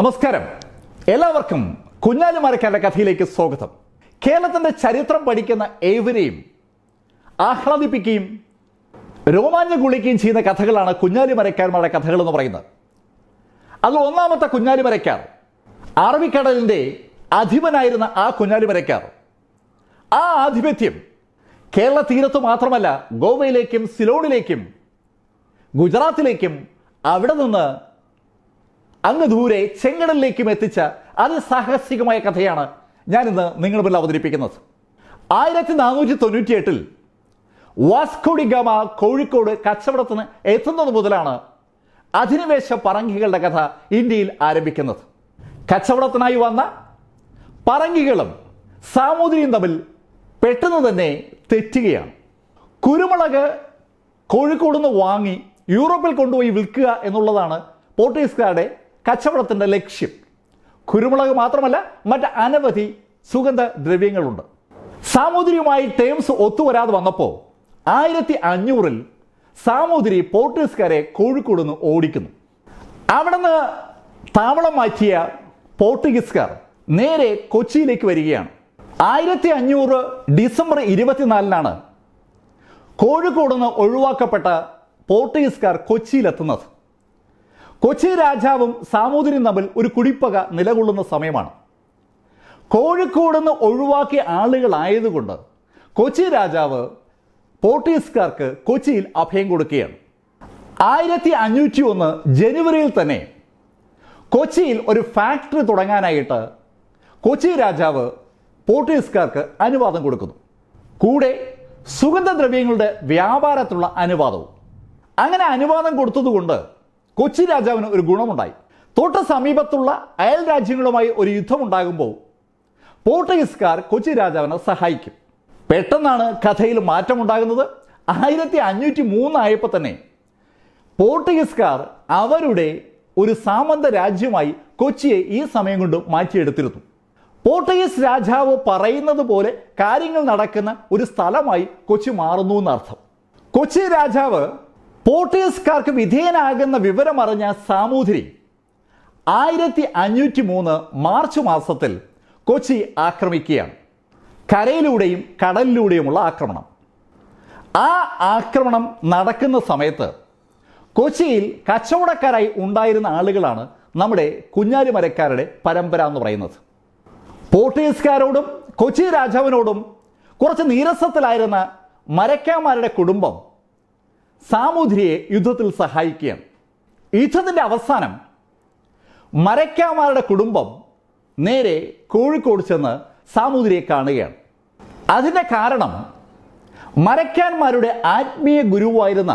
നമസ്കാരം എല്ലാവർക്കും കുഞ്ഞാലി കുഞ്ഞാലിമാരക്കാരുടെ കഥയിലേക്ക് സ്വാഗതം കേരളത്തിൻ്റെ ചരിത്രം പഠിക്കുന്ന ഏവരെയും ആഹ്ലാദിപ്പിക്കുകയും രോമാഞ്ചം കുളിക്കുകയും ചെയ്യുന്ന കഥകളാണ് കുഞ്ഞാലി കുഞ്ഞാലിമരക്കാരന്മാരുടെ കഥകൾ എന്ന് പറയുന്നത് അതിൽ ഒന്നാമത്തെ കുഞ്ഞാലി മരക്കാർ അറബിക്കടലിൻ്റെ അധിപനായിരുന്ന ആ കുഞ്ഞാലി മരക്കാർ ആ ആധിപത്യം കേരള തീരത്ത് മാത്രമല്ല ഗോവയിലേക്കും സിലോണിലേക്കും ഗുജറാത്തിലേക്കും അവിടെ നിന്ന് അങ്ങ് ദൂരെ ചെങ്ങടലിലേക്കും എത്തിച്ച സാഹസികമായ കഥയാണ് ഞാനിന്ന് നിങ്ങൾ മുന്നിൽ അവതരിപ്പിക്കുന്നത് ആയിരത്തി നാനൂറ്റി തൊണ്ണൂറ്റി എട്ടിൽ വാസ്കോഡി ഗാമ കോഴിക്കോട് കച്ചവടത്തിന് എത്തുന്നത് മുതലാണ് അധിനിവേശ പറങ്കികളുടെ കഥ ഇന്ത്യയിൽ ആരംഭിക്കുന്നത് കച്ചവടത്തിനായി വന്ന പറങ്കികളും സാമൂതിരിയും തമ്മിൽ പെട്ടെന്ന് തന്നെ തെറ്റുകയാണ് കുരുമുളക് കോഴിക്കോട് നിന്ന് വാങ്ങി യൂറോപ്പിൽ കൊണ്ടുപോയി വിൽക്കുക എന്നുള്ളതാണ് പോർട്ടുഗീസുകാരുടെ കച്ചവടത്തിൻ്റെ ലക്ഷ്യം കുരുമുളക് മാത്രമല്ല മറ്റ് അനവധി സുഗന്ധ ദ്രവ്യങ്ങളുണ്ട് സാമൂതിരിയുമായി ടേംസ് ഒത്തുവരാതെ വന്നപ്പോൾ ആയിരത്തി അഞ്ഞൂറിൽ സാമൂതിരി പോർട്ടുഗീസുകാരെ കോഴിക്കോട് നിന്ന് ഓടിക്കുന്നു അവിടെ നിന്ന് താവളം മാറ്റിയ പോർട്ടുഗീസുകാർ നേരെ കൊച്ചിയിലേക്ക് വരികയാണ് ആയിരത്തി അഞ്ഞൂറ് ഡിസംബർ ഇരുപത്തിനാലിനാണ് കോഴിക്കോട് നിന്ന് ഒഴിവാക്കപ്പെട്ട പോർട്ടുഗീസുകാർ കൊച്ചിയിലെത്തുന്നത് കൊച്ചി രാജാവും സാമൂതിരിയും തമ്മിൽ ഒരു കുടിപ്പക നിലകൊള്ളുന്ന സമയമാണ് കോഴിക്കോട് നിന്ന് ഒഴിവാക്കിയ ആളുകളായതുകൊണ്ട് കൊച്ചി രാജാവ് പോർട്ടീസുകാർക്ക് കൊച്ചിയിൽ അഭയം കൊടുക്കുകയാണ് ആയിരത്തി അഞ്ഞൂറ്റി ഒന്ന് ജനുവരിയിൽ തന്നെ കൊച്ചിയിൽ ഒരു ഫാക്ടറി തുടങ്ങാനായിട്ട് കൊച്ചി രാജാവ് പോർട്ടീസുകാർക്ക് അനുവാദം കൊടുക്കുന്നു കൂടെ സുഗന്ധദ്രവ്യങ്ങളുടെ വ്യാപാരത്തിലുള്ള അനുവാദവും അങ്ങനെ അനുവാദം കൊടുത്തതുകൊണ്ട് കൊച്ചി രാജാവിന് ഒരു ഗുണമുണ്ടായി തൊട്ട് സമീപത്തുള്ള അയൽ രാജ്യങ്ങളുമായി ഒരു യുദ്ധമുണ്ടാകുമ്പോൾ പോർട്ടുഗീസുകാർ കൊച്ചി രാജാവിനെ സഹായിക്കും പെട്ടെന്നാണ് കഥയിൽ മാറ്റമുണ്ടാകുന്നത് ആയിരത്തി അഞ്ഞൂറ്റി മൂന്നായപ്പോൾ തന്നെ പോർട്ടുഗീസുകാർ അവരുടെ ഒരു സാമന്ത രാജ്യമായി കൊച്ചിയെ ഈ സമയം കൊണ്ട് മാറ്റിയെടുത്തിരുന്നു പോർട്ടുഗീസ് രാജാവ് പറയുന്നത് പോലെ കാര്യങ്ങൾ നടക്കുന്ന ഒരു സ്ഥലമായി കൊച്ചി മാറുന്നു എന്നർത്ഥം കൊച്ചി രാജാവ് പോർട്ടേഴ്സ്കാർക്ക് വിധേയനാകുന്ന വിവരമറിഞ്ഞ സാമൂതിരി ആയിരത്തി അഞ്ഞൂറ്റി മൂന്ന് മാർച്ച് മാസത്തിൽ കൊച്ചി ആക്രമിക്കുകയാണ് കരയിലൂടെയും കടലിലൂടെയുമുള്ള ആക്രമണം ആ ആക്രമണം നടക്കുന്ന സമയത്ത് കൊച്ചിയിൽ കച്ചവടക്കാരായി ഉണ്ടായിരുന്ന ആളുകളാണ് നമ്മുടെ കുഞ്ഞാലിമരക്കാരുടെ പരമ്പര എന്ന് പറയുന്നത് പോർട്ടുഗീസുകാരോടും കൊച്ചി രാജാവിനോടും കുറച്ച് നീരസത്തിലായിരുന്ന മരക്കാമാരുടെ കുടുംബം സാമൂതിരിയെ യുദ്ധത്തിൽ സഹായിക്കുകയാണ് യുദ്ധത്തിൻ്റെ അവസാനം മരയ്ക്കാമാരുടെ കുടുംബം നേരെ കോഴിക്കോട് ചെന്ന് സാമൂതിരിയെ കാണുകയാണ് അതിൻ്റെ കാരണം മരയ്ക്കാന്മാരുടെ ആത്മീയ ഗുരുവായിരുന്ന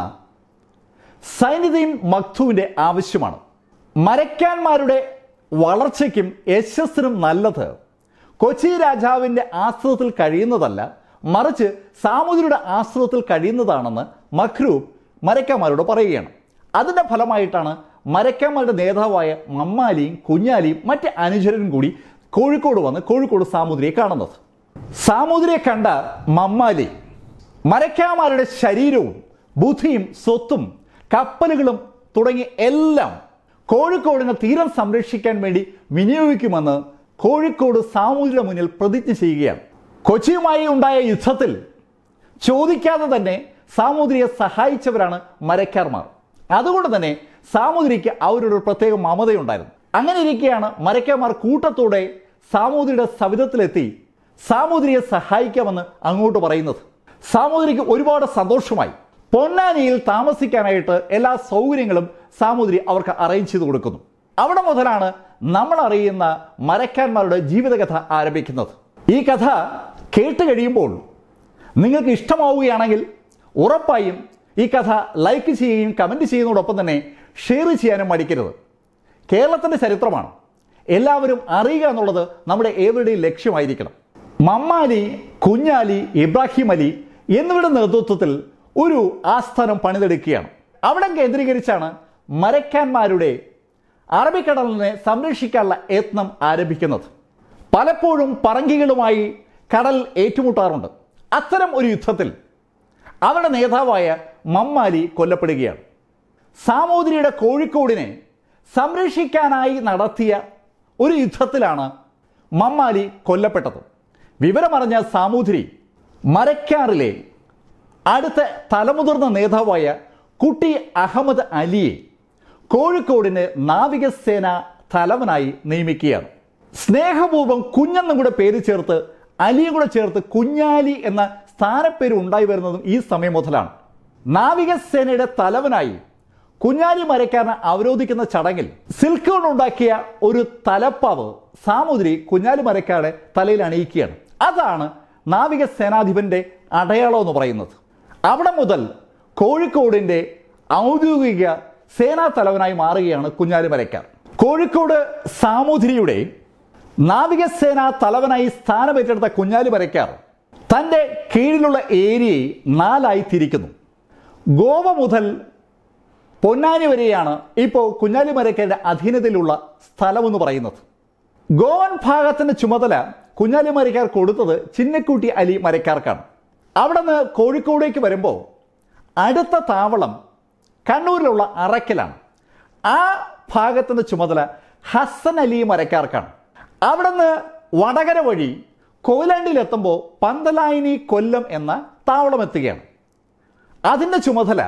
സൈനിതയും മക്തുവിൻ്റെ ആവശ്യമാണ് മരയ്ക്കാന്മാരുടെ വളർച്ചയ്ക്കും യശസ്സിനും നല്ലത് കൊച്ചി രാജാവിൻ്റെ ആശ്രിതത്തിൽ കഴിയുന്നതല്ല മറിച്ച് സാമൂതിരിയുടെ ആശ്രിതത്തിൽ കഴിയുന്നതാണെന്ന് മഖ്രൂബ് മരക്കാമാരോട് പറയുകയാണ് അതിൻ്റെ ഫലമായിട്ടാണ് മരക്കാമാരുടെ നേതാവായ മമ്മാലിയും കുഞ്ഞാലിയും മറ്റ് അനുചരനും കൂടി കോഴിക്കോട് വന്ന് കോഴിക്കോട് സാമൂതിരിയെ കാണുന്നത് സാമൂതിരിയെ കണ്ട മമ്മാലി മരക്കാമാരുടെ ശരീരവും ബുദ്ധിയും സ്വത്തും കപ്പലുകളും തുടങ്ങി എല്ലാം കോഴിക്കോടിനെ തീരം സംരക്ഷിക്കാൻ വേണ്ടി വിനിയോഗിക്കുമെന്ന് കോഴിക്കോട് സാമൂതിരിയുടെ മുന്നിൽ പ്രതിജ്ഞ ചെയ്യുകയാണ് കൊച്ചിയുമായി ഉണ്ടായ യുദ്ധത്തിൽ ചോദിക്കാതെ തന്നെ സാമൂതിരിയെ സഹായിച്ചവരാണ് മരക്കാർമാർ അതുകൊണ്ട് തന്നെ സാമൂതിരിക്ക് അവരുടെ പ്രത്യേക മമതയുണ്ടായിരുന്നു അങ്ങനെ ഇരിക്കെയാണ് മരക്കാർമാർ കൂട്ടത്തോടെ സാമൂതിരിയുടെ സവിധത്തിലെത്തി സാമൂതിരിയെ സഹായിക്കാമെന്ന് അങ്ങോട്ട് പറയുന്നത് സാമൂതിരിക്ക് ഒരുപാട് സന്തോഷമായി പൊന്നാനിയിൽ താമസിക്കാനായിട്ട് എല്ലാ സൗകര്യങ്ങളും സാമൂതിരി അവർക്ക് അറേഞ്ച് ചെയ്ത് കൊടുക്കുന്നു അവിടെ മുതലാണ് നമ്മൾ അറിയുന്ന മരക്കാന്മാരുടെ ജീവിതകഥ ആരംഭിക്കുന്നത് ഈ കഥ കേട്ട് കഴിയുമ്പോൾ നിങ്ങൾക്ക് ഇഷ്ടമാവുകയാണെങ്കിൽ ഉറപ്പായും ഈ കഥ ലൈക്ക് ചെയ്യുകയും കമൻറ്റ് ചെയ്യുന്നതോടൊപ്പം തന്നെ ഷെയർ ചെയ്യാനും മടിക്കരുത് കേരളത്തിൻ്റെ ചരിത്രമാണ് എല്ലാവരും അറിയുക എന്നുള്ളത് നമ്മുടെ ഏവരുടെയും ലക്ഷ്യമായിരിക്കണം മമ്മാലി കുഞ്ഞാലി ഇബ്രാഹിം അലി എന്നിവരുടെ നേതൃത്വത്തിൽ ഒരു ആസ്ഥാനം പണിതെടുക്കുകയാണ് അവിടെ കേന്ദ്രീകരിച്ചാണ് മരക്കാന്മാരുടെ അറബിക്കടലിനെ സംരക്ഷിക്കാനുള്ള യത്നം ആരംഭിക്കുന്നത് പലപ്പോഴും പറങ്കികളുമായി കടൽ ഏറ്റുമുട്ടാറുണ്ട് അത്തരം ഒരു യുദ്ധത്തിൽ അവരുടെ നേതാവായ മമ്മാലി കൊല്ലപ്പെടുകയാണ് സാമൂതിരിയുടെ കോഴിക്കോടിനെ സംരക്ഷിക്കാനായി നടത്തിയ ഒരു യുദ്ധത്തിലാണ് മമ്മാലി കൊല്ലപ്പെട്ടത് വിവരമറിഞ്ഞ സാമൂതിരി മരക്കാറിലെ അടുത്ത തലമുതിർന്ന നേതാവായ കുട്ടി അഹമ്മദ് അലിയെ കോഴിക്കോടിന് നാവികസേന തലവനായി നിയമിക്കുകയാണ് സ്നേഹപൂർവ്വം കുഞ്ഞെന്നും കൂടെ പേര് ചേർത്ത് അലിയും കൂടെ ചേർത്ത് കുഞ്ഞാലി എന്ന സ്ഥാനപ്പേര് ഉണ്ടായി വരുന്നതും ഈ സമയം മുതലാണ് നാവികസേനയുടെ തലവനായി കുഞ്ഞാലി മരക്കാരനെ അവരോധിക്കുന്ന ചടങ്ങിൽ സിൽക്ക് കൊണ്ടുണ്ടാക്കിയ ഒരു തലപ്പാവ് സാമുദ്രി കുഞ്ഞാലി മരക്കാരുടെ തലയിൽ അണിയിക്കുകയാണ് അതാണ് നാവികസേനാധിപന്റെ അടയാളം എന്ന് പറയുന്നത് അവിടെ മുതൽ കോഴിക്കോടിന്റെ ഔദ്യോഗിക സേനാ തലവനായി മാറുകയാണ് കുഞ്ഞാലി മരക്കാർ കോഴിക്കോട് സാമൂതിരിയുടെ നാവികസേനാ തലവനായി സ്ഥാനമേറ്റെടുത്ത കുഞ്ഞാലി മരക്കാർ തൻ്റെ കീഴിലുള്ള ഏരിയയെ നാലായി തിരിക്കുന്നു ഗോവ മുതൽ പൊന്നാനി വരെയാണ് ഇപ്പോൾ കുഞ്ഞാലിമരയ്ക്കൻ്റെ അധീനതയിലുള്ള സ്ഥലമെന്ന് പറയുന്നത് ഗോവൻ ഭാഗത്തിൻ്റെ ചുമതല മരക്കാർ കൊടുത്തത് ചിന്നക്കുട്ടി അലി മരക്കാർക്കാണ് അവിടെ നിന്ന് കോഴിക്കോടേക്ക് വരുമ്പോൾ അടുത്ത താവളം കണ്ണൂരിലുള്ള അറയ്ക്കലാണ് ആ ഭാഗത്തിൻ്റെ ചുമതല ഹസൻ അലി മരക്കാർക്കാണ് അവിടെ നിന്ന് വടകര വഴി കൊയിലാണ്ടിയിൽ എത്തുമ്പോൾ പന്തലായിനി കൊല്ലം എന്ന താവളം എത്തുകയാണ് അതിൻ്റെ ചുമതല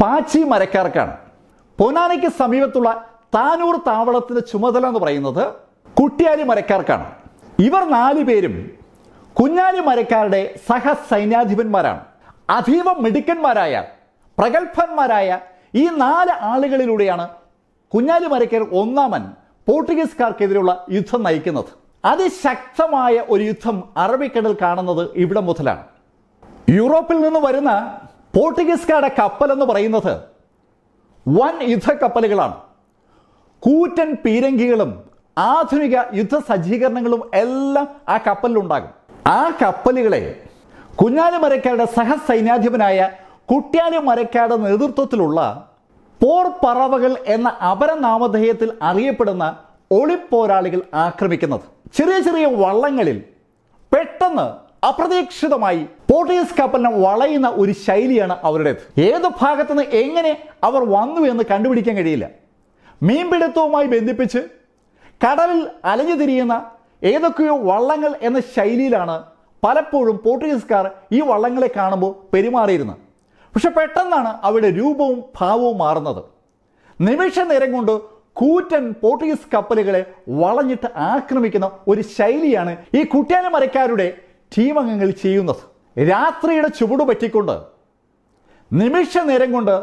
പാച്ചി മരക്കാർക്കാണ് പൊന്നാനിക്ക് സമീപത്തുള്ള താനൂർ താവളത്തിൻ്റെ ചുമതല എന്ന് പറയുന്നത് കുട്ടിയാലി മരക്കാർക്കാണ് ഇവർ നാലു പേരും കുഞ്ഞാലി മരക്കാരുടെ സഹ സൈന്യാധിപന്മാരാണ് അതീവ മിടുക്കന്മാരായ പ്രഗത്ഭന്മാരായ ഈ നാല് ആളുകളിലൂടെയാണ് കുഞ്ഞാലി മരക്കർ ഒന്നാമൻ പോർട്ടുഗീസുകാർക്കെതിരെയുള്ള യുദ്ധം നയിക്കുന്നത് അതിശക്തമായ ഒരു യുദ്ധം അറബിക്കടൽ കാണുന്നത് ഇവിടെ മുതലാണ് യൂറോപ്പിൽ നിന്ന് വരുന്ന പോർട്ടുഗീസുകാരുടെ കപ്പൽ എന്ന് പറയുന്നത് വൻ യുദ്ധക്കപ്പലുകളാണ് കൂറ്റൻ പീരങ്കികളും ആധുനിക യുദ്ധ സജ്ജീകരണങ്ങളും എല്ലാം ആ കപ്പലിലുണ്ടാകും ആ കപ്പലുകളെ കുഞ്ഞാലി മരക്കാരുടെ സഹസൈന്യാധിപനായ കുട്ടിയാലി മരക്കാരുടെ നേതൃത്വത്തിലുള്ള പോർപ്പറവകൾ എന്ന അപരനാമധേയത്തിൽ അറിയപ്പെടുന്ന ഒളിപ്പോരാളികൾ ആക്രമിക്കുന്നത് ചെറിയ ചെറിയ വള്ളങ്ങളിൽ പെട്ടെന്ന് അപ്രതീക്ഷിതമായി പോർട്ടുഗീസ് കപ്പലിനെ വളയുന്ന ഒരു ശൈലിയാണ് അവരുടേത് ഏത് ഭാഗത്തുനിന്ന് എങ്ങനെ അവർ വന്നു എന്ന് കണ്ടുപിടിക്കാൻ കഴിയില്ല മീൻപിടുത്തവുമായി ബന്ധിപ്പിച്ച് കടലിൽ അലഞ്ഞു തിരിയുന്ന ഏതൊക്കെയോ വള്ളങ്ങൾ എന്ന ശൈലിയിലാണ് പലപ്പോഴും പോർട്ടുഗീസുകാർ ഈ വള്ളങ്ങളെ കാണുമ്പോൾ പെരുമാറിയിരുന്നത് പക്ഷെ പെട്ടെന്നാണ് അവരുടെ രൂപവും ഭാവവും മാറുന്നത് നിമിഷ നേരം കൊണ്ട് കൂറ്റൻ പോർട്ടുഗീസ് കപ്പലുകളെ വളഞ്ഞിട്ട് ആക്രമിക്കുന്ന ഒരു ശൈലിയാണ് ഈ കുട്ടിയാനമരക്കാരുടെ ടീം അംഗങ്ങൾ ചെയ്യുന്നത് രാത്രിയുടെ ചുവട് പറ്റിക്കൊണ്ട് നിമിഷ നേരം കൊണ്ട്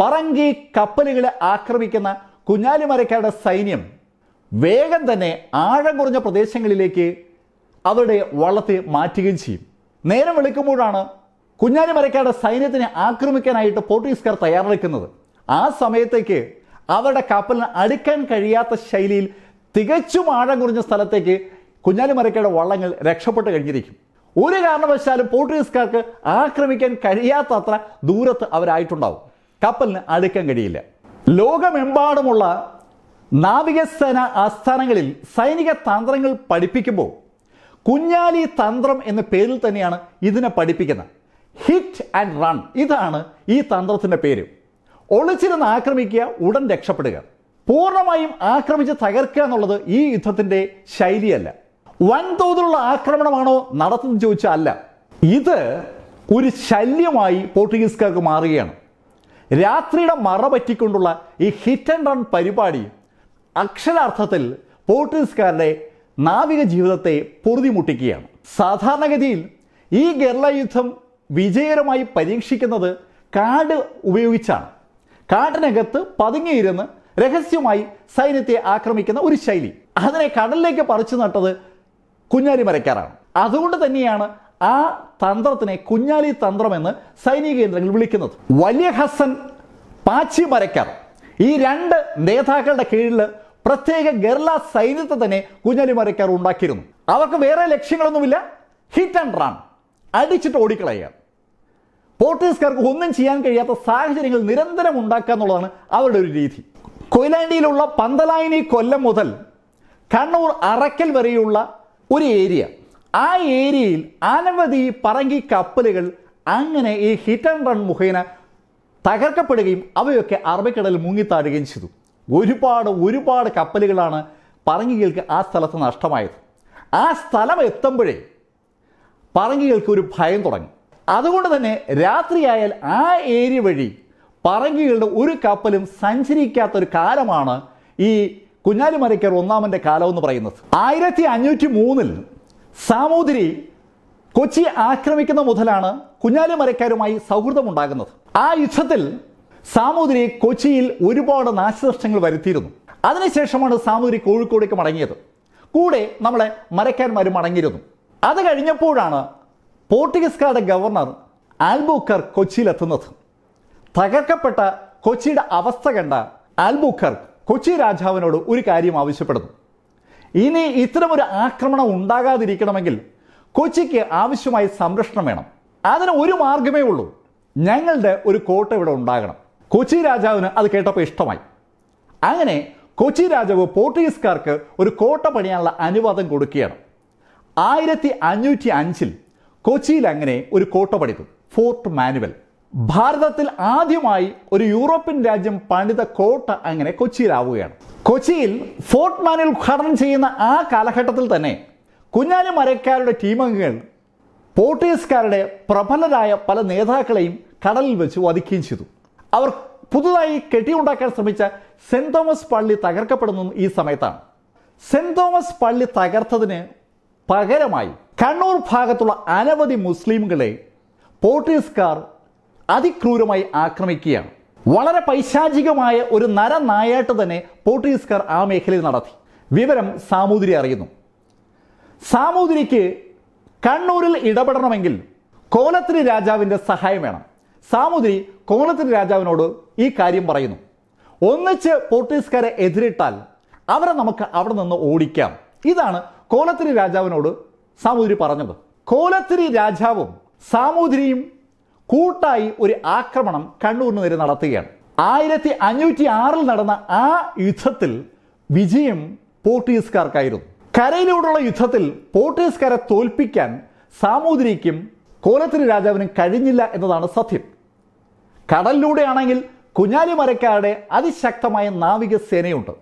പറങ്കി കപ്പലുകളെ ആക്രമിക്കുന്ന കുഞ്ഞാലിമരക്കാരുടെ സൈന്യം വേഗം തന്നെ ആഴം കുറഞ്ഞ പ്രദേശങ്ങളിലേക്ക് അവരുടെ വള്ളത്തെ മാറ്റുകയും ചെയ്യും നേരം വിളിക്കുമ്പോഴാണ് കുഞ്ഞാലിമരക്കാരുടെ സൈന്യത്തിനെ ആക്രമിക്കാനായിട്ട് പോർട്ടുഗീസുകാർ തയ്യാറെടുക്കുന്നത് ആ സമയത്തേക്ക് അവരുടെ കപ്പലിന് അടുക്കാൻ കഴിയാത്ത ശൈലിയിൽ തികച്ചും ആഴം കുറഞ്ഞ സ്ഥലത്തേക്ക് കുഞ്ഞാലിമരക്കയുടെ വള്ളങ്ങൾ രക്ഷപ്പെട്ട് കഴിഞ്ഞിരിക്കും ഒരു കാരണവശാലും പോർട്ടുഗീസുകാർക്ക് ആക്രമിക്കാൻ കഴിയാത്തത്ര ദൂരത്ത് അവരായിട്ടുണ്ടാവും കപ്പലിന് അടുക്കാൻ കഴിയില്ല ലോകമെമ്പാടുമുള്ള നാവികസേന ആസ്ഥാനങ്ങളിൽ സൈനിക തന്ത്രങ്ങൾ പഠിപ്പിക്കുമ്പോൾ കുഞ്ഞാലി തന്ത്രം എന്ന പേരിൽ തന്നെയാണ് ഇതിനെ പഠിപ്പിക്കുന്നത് ഹിറ്റ് ആൻഡ് റൺ ഇതാണ് ഈ തന്ത്രത്തിൻ്റെ പേര് ഒളിച്ചിരുന്ന് ആക്രമിക്കുക ഉടൻ രക്ഷപ്പെടുക പൂർണ്ണമായും ആക്രമിച്ച് തകർക്കുക എന്നുള്ളത് ഈ യുദ്ധത്തിന്റെ ശൈലിയല്ല വൻതോതിലുള്ള ആക്രമണമാണോ നടത്തുന്നത് ചോദിച്ചാൽ അല്ല ഇത് ഒരു ശല്യമായി പോർട്ടുഗീസുകാർക്ക് മാറുകയാണ് രാത്രിയുടെ മറ പറ്റിക്കൊണ്ടുള്ള ഈ ഹിറ്റ് ആൻഡ് റൺ പരിപാടി അക്ഷരാർത്ഥത്തിൽ പോർട്ടുഗീസുകാരുടെ നാവിക ജീവിതത്തെ പൊറുതിമുട്ടിക്കുകയാണ് സാധാരണഗതിയിൽ ഈ ഗെർല യുദ്ധം വിജയകരമായി പരീക്ഷിക്കുന്നത് കാർഡ് ഉപയോഗിച്ചാണ് കാടിനകത്ത് പതുങ്ങിയിരുന്ന് രഹസ്യമായി സൈന്യത്തെ ആക്രമിക്കുന്ന ഒരു ശൈലി അതിനെ കടലിലേക്ക് പറിച്ചു നട്ടത് കുഞ്ഞാലി മരക്കാറാണ് അതുകൊണ്ട് തന്നെയാണ് ആ തന്ത്രത്തിനെ കുഞ്ഞാലി തന്ത്രമെന്ന് സൈനിക കേന്ദ്രങ്ങൾ വിളിക്കുന്നത് വലിയ ഹസൻ പാച്ചി മരക്കാർ ഈ രണ്ട് നേതാക്കളുടെ കീഴിൽ പ്രത്യേക ഗർല സൈന്യത്തെ തന്നെ കുഞ്ഞാലി മരക്കാർ ഉണ്ടാക്കിയിരുന്നു അവർക്ക് വേറെ ലക്ഷ്യങ്ങളൊന്നുമില്ല ഹിറ്റ് ആൻഡ് റൺ അടിച്ചിട്ട് ഓടിക്കളയുക പോർട്ടുഗീസുകാർക്ക് ഒന്നും ചെയ്യാൻ കഴിയാത്ത സാഹചര്യങ്ങൾ നിരന്തരം ഉണ്ടാക്കുക എന്നുള്ളതാണ് അവരുടെ ഒരു രീതി കൊയിലാണ്ടിയിലുള്ള പന്തലായിനി കൊല്ലം മുതൽ കണ്ണൂർ അറക്കൽ വരെയുള്ള ഒരു ഏരിയ ആ ഏരിയയിൽ അനവധി പറങ്കി കപ്പലുകൾ അങ്ങനെ ഈ ഹിറ്റ് ആൻഡ് റൺ മുഖേന തകർക്കപ്പെടുകയും അവയൊക്കെ അറബിക്കടലിൽ മുങ്ങിത്താഴുകയും ചെയ്തു ഒരുപാട് ഒരുപാട് കപ്പലുകളാണ് പറങ്കികൾക്ക് ആ സ്ഥലത്ത് നഷ്ടമായത് ആ സ്ഥലം എത്തുമ്പോഴേ പറങ്കികൾക്ക് ഒരു ഭയം തുടങ്ങി അതുകൊണ്ട് തന്നെ രാത്രിയായാൽ ആ ഏരിയ വഴി പറങ്കികളുടെ ഒരു കപ്പലും സഞ്ചരിക്കാത്തൊരു കാലമാണ് ഈ കുഞ്ഞാലിമരയ്ക്കർ ഒന്നാമൻ്റെ കാലം എന്ന് പറയുന്നത് ആയിരത്തി അഞ്ഞൂറ്റി മൂന്നിൽ സാമൂതിരി കൊച്ചി ആക്രമിക്കുന്ന മുതലാണ് കുഞ്ഞാലിമരക്കാരുമായി സൗഹൃദമുണ്ടാകുന്നത് ആ യുദ്ധത്തിൽ സാമൂതിരി കൊച്ചിയിൽ ഒരുപാട് നാശനഷ്ടങ്ങൾ വരുത്തിയിരുന്നു അതിനുശേഷമാണ് സാമൂതിരി കോഴിക്കോടേക്ക് മടങ്ങിയത് കൂടെ നമ്മളെ മരക്കാന്മാരും മടങ്ങിയിരുന്നു അത് കഴിഞ്ഞപ്പോഴാണ് പോർട്ടുഗീസ്കാരുടെ ഗവർണർ ആൽബൂക്കർ കൊച്ചിയിലെത്തുന്നത് തകർക്കപ്പെട്ട കൊച്ചിയുടെ അവസ്ഥ കണ്ട ആൽബൂക്കർ കൊച്ചി രാജാവിനോട് ഒരു കാര്യം ആവശ്യപ്പെടുന്നു ഇനി ഇത്തരമൊരു ആക്രമണം ഉണ്ടാകാതിരിക്കണമെങ്കിൽ കൊച്ചിക്ക് ആവശ്യമായി സംരക്ഷണം വേണം അതിന് ഒരു മാർഗമേ ഉള്ളൂ ഞങ്ങളുടെ ഒരു കോട്ട ഇവിടെ ഉണ്ടാകണം കൊച്ചി രാജാവിന് അത് കേട്ടപ്പോൾ ഇഷ്ടമായി അങ്ങനെ കൊച്ചി രാജാവ് പോർട്ടുഗീസുകാർക്ക് ഒരു കോട്ട പണിയാനുള്ള അനുവാദം കൊടുക്കുകയാണ് ആയിരത്തി അഞ്ഞൂറ്റി അഞ്ചിൽ കൊച്ചിയിൽ അങ്ങനെ ഒരു കോട്ട പണിതു ഫോർട്ട് മാനുവൽ ഭാരതത്തിൽ ആദ്യമായി ഒരു യൂറോപ്യൻ രാജ്യം പണിത കോട്ട അങ്ങനെ കൊച്ചിയിലാവുകയാണ് കൊച്ചിയിൽ ഫോർട്ട് മാനുവൽ ഉദ്ഘാടനം ചെയ്യുന്ന ആ കാലഘട്ടത്തിൽ തന്നെ കുഞ്ഞാലി മരക്കാരുടെ ടീമംഗങ്ങൾ പോർട്ടുഗീസുകാരുടെ പ്രബലരായ പല നേതാക്കളെയും കടലിൽ വെച്ച് വധിക്കുകയും ചെയ്തു അവർ പുതുതായി കെട്ടിയുണ്ടാക്കാൻ ശ്രമിച്ച സെന്റ് തോമസ് പള്ളി തകർക്കപ്പെടുന്നതും ഈ സമയത്താണ് സെന്റ് തോമസ് പള്ളി തകർത്തതിന് പകരമായി കണ്ണൂർ ഭാഗത്തുള്ള അനവധി മുസ്ലിംകളെ പോർട്ടീസുകാർ അതിക്രൂരമായി ആക്രമിക്കുകയാണ് വളരെ പൈശാചികമായ ഒരു നരനായാട്ട് തന്നെ പോർട്ടുഗീസുകാർ ആ മേഖലയിൽ നടത്തി വിവരം സാമൂതിരി അറിയുന്നു സാമൂതിരിക്ക് കണ്ണൂരിൽ ഇടപെടണമെങ്കിൽ കോലത്തിരി രാജാവിൻ്റെ സഹായം വേണം സാമൂതിരി കോലത്തിരി രാജാവിനോട് ഈ കാര്യം പറയുന്നു ഒന്നിച്ച് പോർട്ടുഗീസുകാരെ എതിരിട്ടാൽ അവരെ നമുക്ക് അവിടെ നിന്ന് ഓടിക്കാം ഇതാണ് കോലത്തിരി രാജാവിനോട് സാമൂതിരി പറഞ്ഞത് കോലത്തിരി രാജാവും സാമൂതിരിയും കൂട്ടായി ഒരു ആക്രമണം കണ്ണൂരിന് നേരെ നടത്തുകയാണ് ആയിരത്തി അഞ്ഞൂറ്റി ആറിൽ നടന്ന ആ യുദ്ധത്തിൽ വിജയം പോർട്ടുഗീസുകാർക്കായിരുന്നു കരയിലൂടെയുള്ള യുദ്ധത്തിൽ പോർട്ടുഗീസുകാരെ തോൽപ്പിക്കാൻ സാമൂതിരിക്കും കോലത്തിരി രാജാവിനും കഴിഞ്ഞില്ല എന്നതാണ് സത്യം കടലിലൂടെയാണെങ്കിൽ കുഞ്ഞാലിമരക്കാരുടെ അതിശക്തമായ നാവികസേനയുണ്ട്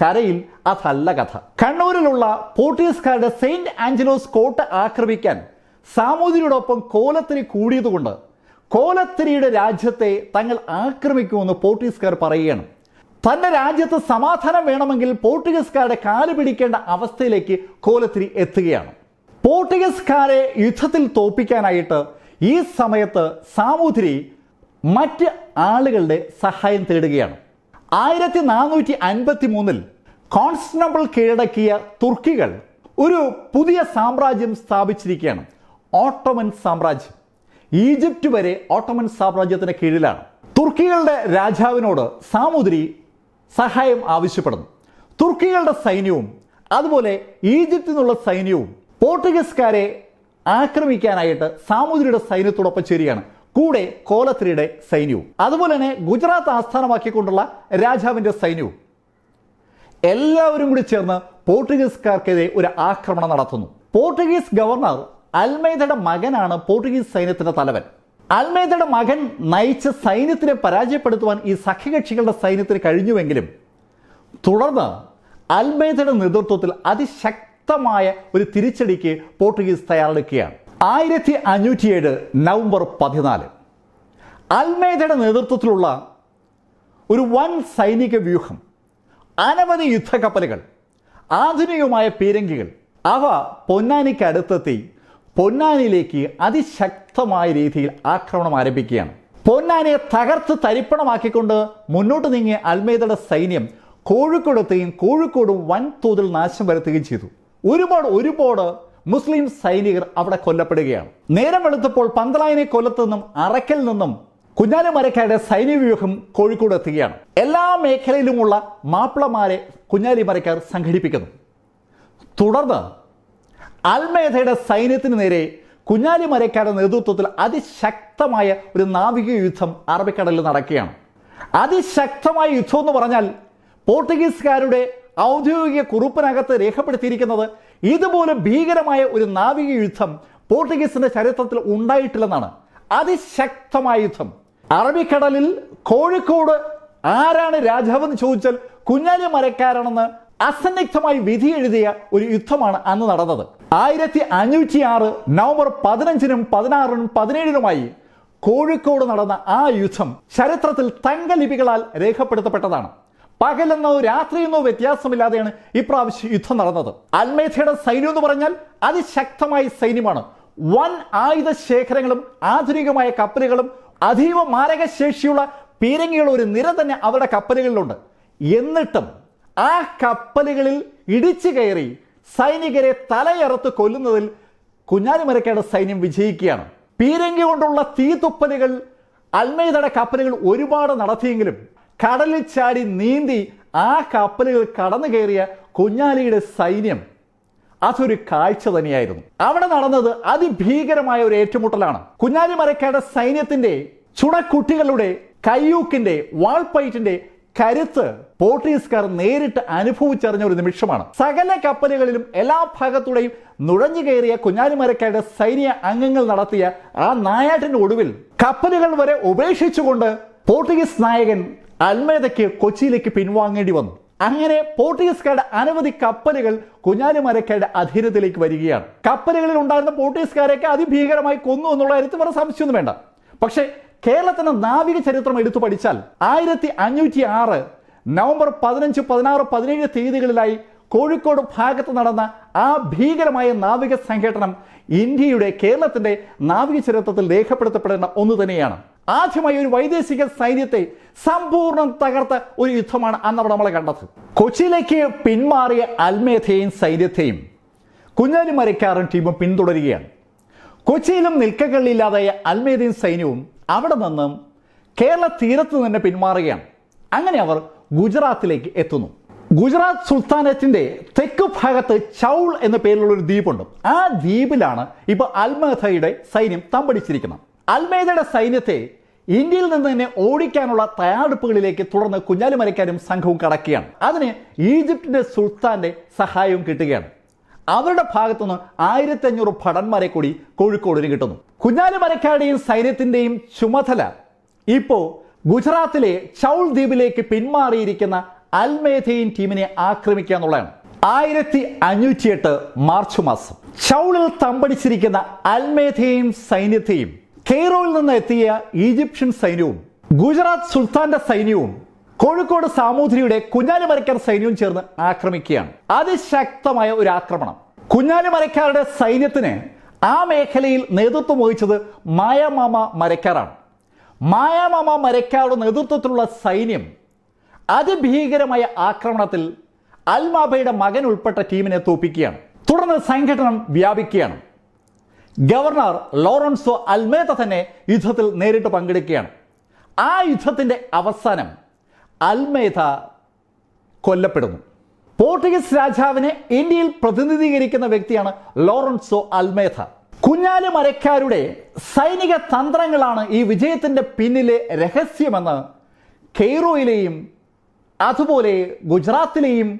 കരയിൽ അതല്ല കഥ കണ്ണൂരിലുള്ള പോർട്ടീസുകാരുടെ സെയിന്റ് ആഞ്ചലോസ് കോട്ട ആക്രമിക്കാൻ സാമൂതിരിയോടൊപ്പം കോലത്തിരി കൂടിയതുകൊണ്ട് കോലത്തിരിയുടെ രാജ്യത്തെ തങ്ങൾ ആക്രമിക്കുമെന്ന് പോർട്ടീസുകാർ പറയുകയാണ് തന്റെ രാജ്യത്ത് സമാധാനം വേണമെങ്കിൽ പോർട്ടുഗീസുകാരുടെ കാല് പിടിക്കേണ്ട അവസ്ഥയിലേക്ക് കോലത്തിരി എത്തുകയാണ് പോർട്ടുഗീസുകാരെ യുദ്ധത്തിൽ തോപ്പിക്കാനായിട്ട് ഈ സമയത്ത് സാമൂതിരി മറ്റ് ആളുകളുടെ സഹായം തേടുകയാണ് ആയിരത്തി നാനൂറ്റി അൻപത്തി മൂന്നിൽ കോൺസ്റ്റബിൾ കീഴടക്കിയ തുർക്കികൾ ഒരു പുതിയ സാമ്രാജ്യം സ്ഥാപിച്ചിരിക്കുകയാണ് ഓട്ടോമൻ സാമ്രാജ്യം ഈജിപ്റ്റ് വരെ ഓട്ടോമൻ സാമ്രാജ്യത്തിന് കീഴിലാണ് തുർക്കികളുടെ രാജാവിനോട് സാമുദ്രി സഹായം ആവശ്യപ്പെടുന്നു തുർക്കികളുടെ സൈന്യവും അതുപോലെ ഈജിപ്തിൽ നിന്നുള്ള സൈന്യവും പോർട്ടുഗീസുകാരെ ആക്രമിക്കാനായിട്ട് സാമുദ്രിയുടെ സൈന്യത്തോടൊപ്പം ചേരുകയാണ് കൂടെ കോലത്രിയുടെ സൈന്യവും അതുപോലെ തന്നെ ഗുജറാത്ത് ആസ്ഥാനമാക്കിക്കൊണ്ടുള്ള രാജാവിൻ്റെ സൈന്യവും എല്ലാവരും കൂടി ചേർന്ന് പോർട്ടുഗീസുകാർക്കെതിരെ ഒരു ആക്രമണം നടത്തുന്നു പോർട്ടുഗീസ് ഗവർണർ അൽമേദയുടെ മകനാണ് പോർട്ടുഗീസ് സൈന്യത്തിന്റെ തലവൻ അൽമേദയുടെ മകൻ നയിച്ച സൈന്യത്തിനെ പരാജയപ്പെടുത്തുവാൻ ഈ സഖ്യകക്ഷികളുടെ സൈന്യത്തിന് കഴിഞ്ഞുവെങ്കിലും തുടർന്ന് അൽമേദയുടെ നേതൃത്വത്തിൽ അതിശക്തമായ ഒരു തിരിച്ചടിക്ക് പോർട്ടുഗീസ് തയ്യാറെടുക്കുകയാണ് ആയിരത്തി അഞ്ഞൂറ്റിയേഴ് നവംബർ പതിനാല് അൽമേദയുടെ നേതൃത്വത്തിലുള്ള ഒരു വൻ സൈനിക വ്യൂഹം അനവധി യുദ്ധക്കപ്പലുകൾ ആധുനികമായ പീരങ്കികൾ അവ പൊന്നാനിക്ക് അടുത്തെത്തി പൊന്നാനിയിലേക്ക് അതിശക്തമായ രീതിയിൽ ആക്രമണം ആരംഭിക്കുകയാണ് പൊന്നാനിയെ തകർത്ത് തരിപ്പണമാക്കിക്കൊണ്ട് മുന്നോട്ട് നീങ്ങിയ അൽമേദയുടെ സൈന്യം കോഴിക്കോടെത്തുകയും കോഴിക്കോടും വൻതോതിൽ നാശം വരുത്തുകയും ചെയ്തു ഒരുപാട് ഒരുപാട് മുസ്ലിം സൈനികർ അവിടെ കൊല്ലപ്പെടുകയാണ് നേരം വെളുത്തപ്പോൾ പന്തളായനെ കൊല്ലത്തു നിന്നും അറക്കൽ നിന്നും മരക്കാരുടെ സൈനിക വ്യൂഹം കോഴിക്കോട് എത്തുകയാണ് എല്ലാ മേഖലയിലുമുള്ള മാപ്പിളമാരെ കുഞ്ഞാലി മരക്കാർ സംഘടിപ്പിക്കുന്നു തുടർന്ന് അൽമേധയുടെ സൈന്യത്തിന് നേരെ മരക്കാരുടെ നേതൃത്വത്തിൽ അതിശക്തമായ ഒരു നാവിക യുദ്ധം അറബിക്കടലിൽ നടക്കുകയാണ് അതിശക്തമായ യുദ്ധം എന്ന് പറഞ്ഞാൽ പോർട്ടുഗീസുകാരുടെ ഔദ്യോഗിക കുറിപ്പിനകത്ത് രേഖപ്പെടുത്തിയിരിക്കുന്നത് ഇതുപോലെ ഭീകരമായ ഒരു നാവിക യുദ്ധം പോർട്ടുഗീസിന്റെ ചരിത്രത്തിൽ ഉണ്ടായിട്ടില്ലെന്നാണ് അതിശക്തമായ യുദ്ധം അറബിക്കടലിൽ കോഴിക്കോട് ആരാണ് രാജാവെന്ന് ചോദിച്ചാൽ കുഞ്ഞാലി മരക്കാരാണെന്ന് അസന്നിഗ്ധമായി വിധി എഴുതിയ ഒരു യുദ്ധമാണ് അന്ന് നടന്നത് ആയിരത്തി അഞ്ഞൂറ്റി ആറ് നവംബർ പതിനഞ്ചിനും പതിനാറിനും പതിനേഴിനുമായി കോഴിക്കോട് നടന്ന ആ യുദ്ധം ചരിത്രത്തിൽ തങ്കലിപികളാൽ രേഖപ്പെടുത്തപ്പെട്ടതാണ് പകലെന്നോ രാത്രിയെന്നോ വ്യത്യാസമില്ലാതെയാണ് ഇപ്രാവശ്യം യുദ്ധം നടന്നത് അൽമേധയുടെ സൈന്യം എന്ന് പറഞ്ഞാൽ അതിശക്തമായ സൈന്യമാണ് വൻ ആയുധ ശേഖരങ്ങളും ആധുനികമായ കപ്പലുകളും അതീവ ശേഷിയുള്ള പീരങ്ങിയുള്ള ഒരു നിര തന്നെ അവരുടെ കപ്പലുകളിലുണ്ട് എന്നിട്ടും ആ കപ്പലുകളിൽ ഇടിച്ചു കയറി സൈനികരെ തലയറുത്ത് കൊല്ലുന്നതിൽ കുഞ്ഞാലിമരക്കയുടെ സൈന്യം വിജയിക്കുകയാണ് പീരങ്കി കൊണ്ടുള്ള തീതുപ്പലുകൾ അൽമൈദയുടെ കപ്പലുകൾ ഒരുപാട് നടത്തിയെങ്കിലും കടലിൽ ചാടി നീന്തി ആ കപ്പലുകൾ കടന്നു കയറിയ കുഞ്ഞാലിയുടെ സൈന്യം അതൊരു കാഴ്ച തന്നെയായിരുന്നു അവിടെ നടന്നത് അതിഭീകരമായ ഒരു ഏറ്റുമുട്ടലാണ് കുഞ്ഞാലി മരക്കാരുടെ സൈന്യത്തിന്റെ ചുണക്കുട്ടികളുടെ കയ്യൂക്കിന്റെ വാൾപൈറ്റിന്റെ കരുത്ത് പോർട്ടീസുകാർ നേരിട്ട് അനുഭവിച്ചറിഞ്ഞ ഒരു നിമിഷമാണ് സകല കപ്പലുകളിലും എല്ലാ ഭാഗത്തൂടെയും നുഴഞ്ഞു കയറിയ കുഞ്ഞാലിമരക്കാരുടെ സൈനിക അംഗങ്ങൾ നടത്തിയ ആ നായാട്ടിന്റെ ഒടുവിൽ കപ്പലുകൾ വരെ ഉപേക്ഷിച്ചുകൊണ്ട് പോർട്ടുഗീസ് നായകൻ അൽമേതയ്ക്ക് കൊച്ചിയിലേക്ക് പിൻവാങ്ങേണ്ടി വന്നു അങ്ങനെ പോർട്ടുഗീസുകാരുടെ അനവധി കപ്പലുകൾ കുഞ്ഞാലിമരക്കയുടെ അധീനത്തിലേക്ക് വരികയാണ് കപ്പലുകളിൽ ഉണ്ടായിരുന്ന പോർട്ടുഗീസുകാരെയൊക്കെ അതിഭീകരമായി കൊന്നു എന്നുള്ള കാര്യത്തിൽ വേറെ സംശയമൊന്നും വേണ്ട പക്ഷേ കേരളത്തിന്റെ നാവിക ചരിത്രം എടുത്തു പഠിച്ചാൽ ആയിരത്തി അഞ്ഞൂറ്റി ആറ് നവംബർ പതിനഞ്ച് പതിനാറ് പതിനേഴ് തീയതികളിലായി കോഴിക്കോട് ഭാഗത്ത് നടന്ന ആ ഭീകരമായ നാവിക സംഘടനം ഇന്ത്യയുടെ കേരളത്തിന്റെ നാവിക ചരിത്രത്തിൽ രേഖപ്പെടുത്തപ്പെടേണ്ട ഒന്ന് തന്നെയാണ് ആദ്യമായി ഒരു വൈദേശിക സൈന്യത്തെ സമ്പൂർണ്ണം തകർത്ത ഒരു യുദ്ധമാണ് അന്നവിടെ നമ്മൾ കണ്ടത് കൊച്ചിയിലേക്ക് പിന്മാറിയ അൽമേധയും സൈന്യത്തെയും കുഞ്ഞാലിമരക്കാരൻ ടീമും പിന്തുടരുകയാണ് കൊച്ചിയിലും നിൽക്കകളില്ലാതായ അൽമേധയും സൈന്യവും അവിടെ നിന്നും കേരള തീരത്ത് തന്നെ പിന്മാറുകയാണ് അങ്ങനെ അവർ ഗുജറാത്തിലേക്ക് എത്തുന്നു ഗുജറാത്ത് സുൽത്താനത്തിന്റെ തെക്ക് ഭാഗത്ത് ചൗൾ എന്ന പേരിലുള്ള ഒരു ദ്വീപുണ്ട് ആ ദ്വീപിലാണ് ഇപ്പോൾ അൽമേധയുടെ സൈന്യം തമ്പടിച്ചിരിക്കുന്നത് അൽമേധയുടെ സൈന്യത്തെ ഇന്ത്യയിൽ നിന്ന് തന്നെ ഓടിക്കാനുള്ള തയ്യാറെടുപ്പുകളിലേക്ക് തുടർന്ന് കുഞ്ഞാലിമരക്കാരും സംഘവും കടക്കുകയാണ് അതിന് ഈജിപ്തിന്റെ സുൽത്താന്റെ സഹായവും കിട്ടുകയാണ് അവരുടെ ഭാഗത്തുനിന്ന് ആയിരത്തി അഞ്ഞൂറ് ഭടന്മാരെ കൂടി കോഴിക്കോടിന് കിട്ടുന്നു കുഞ്ഞാലിമരക്കാരുടെയും സൈന്യത്തിന്റെയും ചുമതല ഇപ്പോൾ ഗുജറാത്തിലെ ചൗൾ ദ്വീപിലേക്ക് പിന്മാറിയിരിക്കുന്ന അൽമേഥയിൻ ടീമിനെ ആക്രമിക്കുക എന്നുള്ളതാണ് ആയിരത്തി അഞ്ഞൂറ്റിയെട്ട് മാർച്ച് മാസം ചൗളിൽ തമ്പടിച്ചിരിക്കുന്ന അൽമേധയും സൈന്യത്തെയും കെയ്റോയിൽ നിന്ന് എത്തിയ ഈജിപ്ഷ്യൻ സൈന്യവും ഗുജറാത്ത് സുൽത്താന്റെ സൈന്യവും കോഴിക്കോട് സാമൂതിരിയുടെ കുഞ്ഞാലിമരക്കാർ സൈന്യവും ചേർന്ന് ആക്രമിക്കുകയാണ് അതിശക്തമായ ഒരു ആക്രമണം കുഞ്ഞാലിമരക്കാരുടെ സൈന്യത്തിന് ആ മേഖലയിൽ നേതൃത്വം വഹിച്ചത് മായാമാമ മരക്കാരാണ് മായാമാമ മരക്കാരുടെ നേതൃത്വത്തിലുള്ള സൈന്യം അതിഭീകരമായ ആക്രമണത്തിൽ അൽമാബയുടെ മകൻ ഉൾപ്പെട്ട ടീമിനെ തോപ്പിക്കുകയാണ് തുടർന്ന് സംഘടനം വ്യാപിക്കുകയാണ് ഗവർണർ ലോറൻസോ അൽമേത തന്നെ യുദ്ധത്തിൽ നേരിട്ട് പങ്കെടുക്കുകയാണ് ആ യുദ്ധത്തിൻ്റെ അവസാനം അൽമേത കൊല്ലപ്പെടുന്നു പോർട്ടുഗീസ് രാജാവിനെ ഇന്ത്യയിൽ പ്രതിനിധീകരിക്കുന്ന വ്യക്തിയാണ് ലോറൻസോ അൽമേത കുഞ്ഞാലി മരക്കാരുടെ സൈനിക തന്ത്രങ്ങളാണ് ഈ വിജയത്തിൻ്റെ പിന്നിലെ രഹസ്യമെന്ന് കെയ്റോയിലെയും അതുപോലെ ഗുജറാത്തിലെയും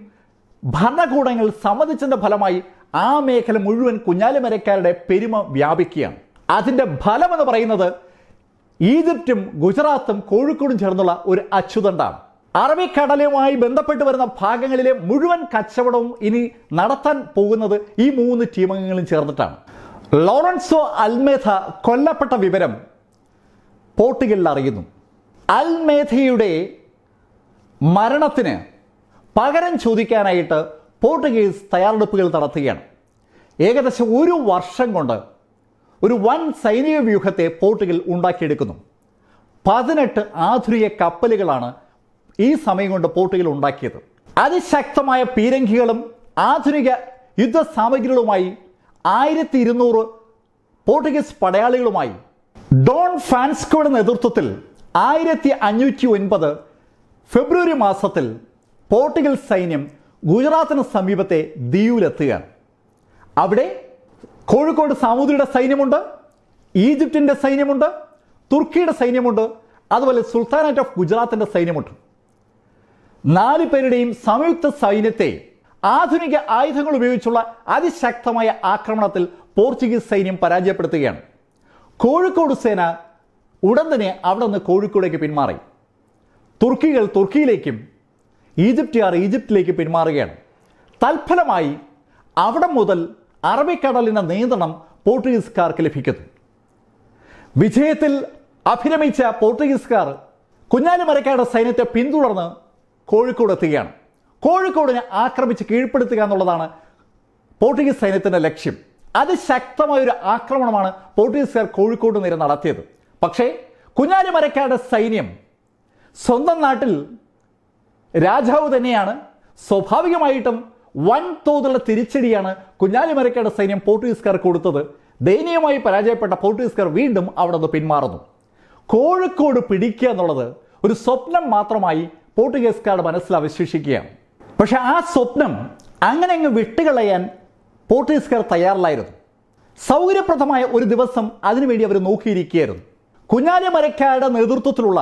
ഭരണകൂടങ്ങൾ സമ്മതിച്ചതിൻ്റെ ഫലമായി ആ മേഖല മുഴുവൻ കുഞ്ഞാലിമരക്കാരുടെ പെരുമ വ്യാപിക്കുകയാണ് അതിൻ്റെ ഫലമെന്ന് പറയുന്നത് ഈജിപ്റ്റും ഗുജറാത്തും കോഴിക്കോടും ചേർന്നുള്ള ഒരു അച്യുതണ്ടാണ് അറബിക്കടലുമായി ബന്ധപ്പെട്ട് വരുന്ന ഭാഗങ്ങളിലെ മുഴുവൻ കച്ചവടവും ഇനി നടത്താൻ പോകുന്നത് ഈ മൂന്ന് ടീമംഗങ്ങളും ചേർന്നിട്ടാണ് ലോറൻസോ അൽമേധ കൊല്ലപ്പെട്ട വിവരം പോർട്ടുഗലിൽ അറിയുന്നു അൽമേധയുടെ മരണത്തിന് പകരം ചോദിക്കാനായിട്ട് പോർട്ടുഗീസ് തയ്യാറെടുപ്പുകൾ നടത്തുകയാണ് ഏകദേശം ഒരു വർഷം കൊണ്ട് ഒരു വൻ സൈനിക വ്യൂഹത്തെ പോർട്ടുഗൽ ഉണ്ടാക്കിയെടുക്കുന്നു പതിനെട്ട് ആധുനിക കപ്പലുകളാണ് ഈ സമയം കൊണ്ട് പോർട്ടുഗൽ ഉണ്ടാക്കിയത് അതിശക്തമായ പീരങ്കികളും ആധുനിക യുദ്ധ സാമഗ്രികളുമായി ആയിരത്തി ഇരുന്നൂറ് പോർട്ടുഗീസ് പടയാളികളുമായി ഡോൺ ഫാൻസ്കോയുടെ നേതൃത്വത്തിൽ ആയിരത്തി അഞ്ഞൂറ്റി ഒൻപത് ഫെബ്രുവരി മാസത്തിൽ പോർട്ടുഗൽ സൈന്യം ഗുജറാത്തിന് സമീപത്തെ ദിയുവിലെത്തുകയാണ് അവിടെ കോഴിക്കോട് സാമൂതിരിയുടെ സൈന്യമുണ്ട് ഈജിപ്തിൻ്റെ സൈന്യമുണ്ട് തുർക്കിയുടെ സൈന്യമുണ്ട് അതുപോലെ സുൽത്താനേറ്റ് ഓഫ് ഗുജറാത്തിൻ്റെ സൈന്യമുണ്ട് നാല് പേരുടെയും സംയുക്ത സൈന്യത്തെ ആധുനിക ആയുധങ്ങൾ ഉപയോഗിച്ചുള്ള അതിശക്തമായ ആക്രമണത്തിൽ പോർച്ചുഗീസ് സൈന്യം പരാജയപ്പെടുത്തുകയാണ് കോഴിക്കോട് സേന ഉടൻ തന്നെ അവിടെ നിന്ന് കോഴിക്കോടേക്ക് പിന്മാറി തുർക്കികൾ തുർക്കിയിലേക്കും ഈജിപ്തുകാർ ഈജിപ്തിലേക്ക് പിന്മാറുകയാണ് തൽഫലമായി അവിടെ മുതൽ അറബിക്കടലിൻ്റെ നിയന്ത്രണം പോർട്ടുഗീസുകാർക്ക് ലഭിക്കുന്നു വിജയത്തിൽ അഭിരമിച്ച പോർട്ടുഗീസുകാർ കുഞ്ഞാലിമരക്കാട് സൈന്യത്തെ പിന്തുടർന്ന് കോഴിക്കോട് എത്തുകയാണ് കോഴിക്കോടിനെ ആക്രമിച്ച് കീഴ്പ്പെടുത്തുക എന്നുള്ളതാണ് പോർട്ടുഗീസ് സൈന്യത്തിൻ്റെ ലക്ഷ്യം അതിശക്തമായൊരു ആക്രമണമാണ് പോർട്ടുഗീസുകാർ കോഴിക്കോട് നേരെ നടത്തിയത് പക്ഷേ കുഞ്ഞാലിമരക്കാട് സൈന്യം സ്വന്തം നാട്ടിൽ രാജാവ് തന്നെയാണ് സ്വാഭാവികമായിട്ടും വൻ തോതിലുള്ള തിരിച്ചടിയാണ് കുഞ്ഞാലിമരക്കയുടെ സൈന്യം പോർട്ടുഗീസുകാർ കൊടുത്തത് ദയനീയമായി പരാജയപ്പെട്ട പോർട്ടുഗീസുകാർ വീണ്ടും അവിടെ നിന്ന് പിന്മാറുന്നു കോഴിക്കോട് പിടിക്കുക എന്നുള്ളത് ഒരു സ്വപ്നം മാത്രമായി പോർട്ടുഗീസുകാരുടെ മനസ്സിൽ അവശേഷിക്കുകയാണ് പക്ഷെ ആ സ്വപ്നം അങ്ങനെ അങ്ങ് വിട്ടുകളയാൻ പോർട്ടുഗീസുകാർ തയ്യാറില്ലായിരുന്നു സൗകര്യപ്രദമായ ഒരു ദിവസം അതിനുവേണ്ടി അവർ നോക്കിയിരിക്കുകയായിരുന്നു കുഞ്ഞാലിമരക്കാരുടെ നേതൃത്വത്തിലുള്ള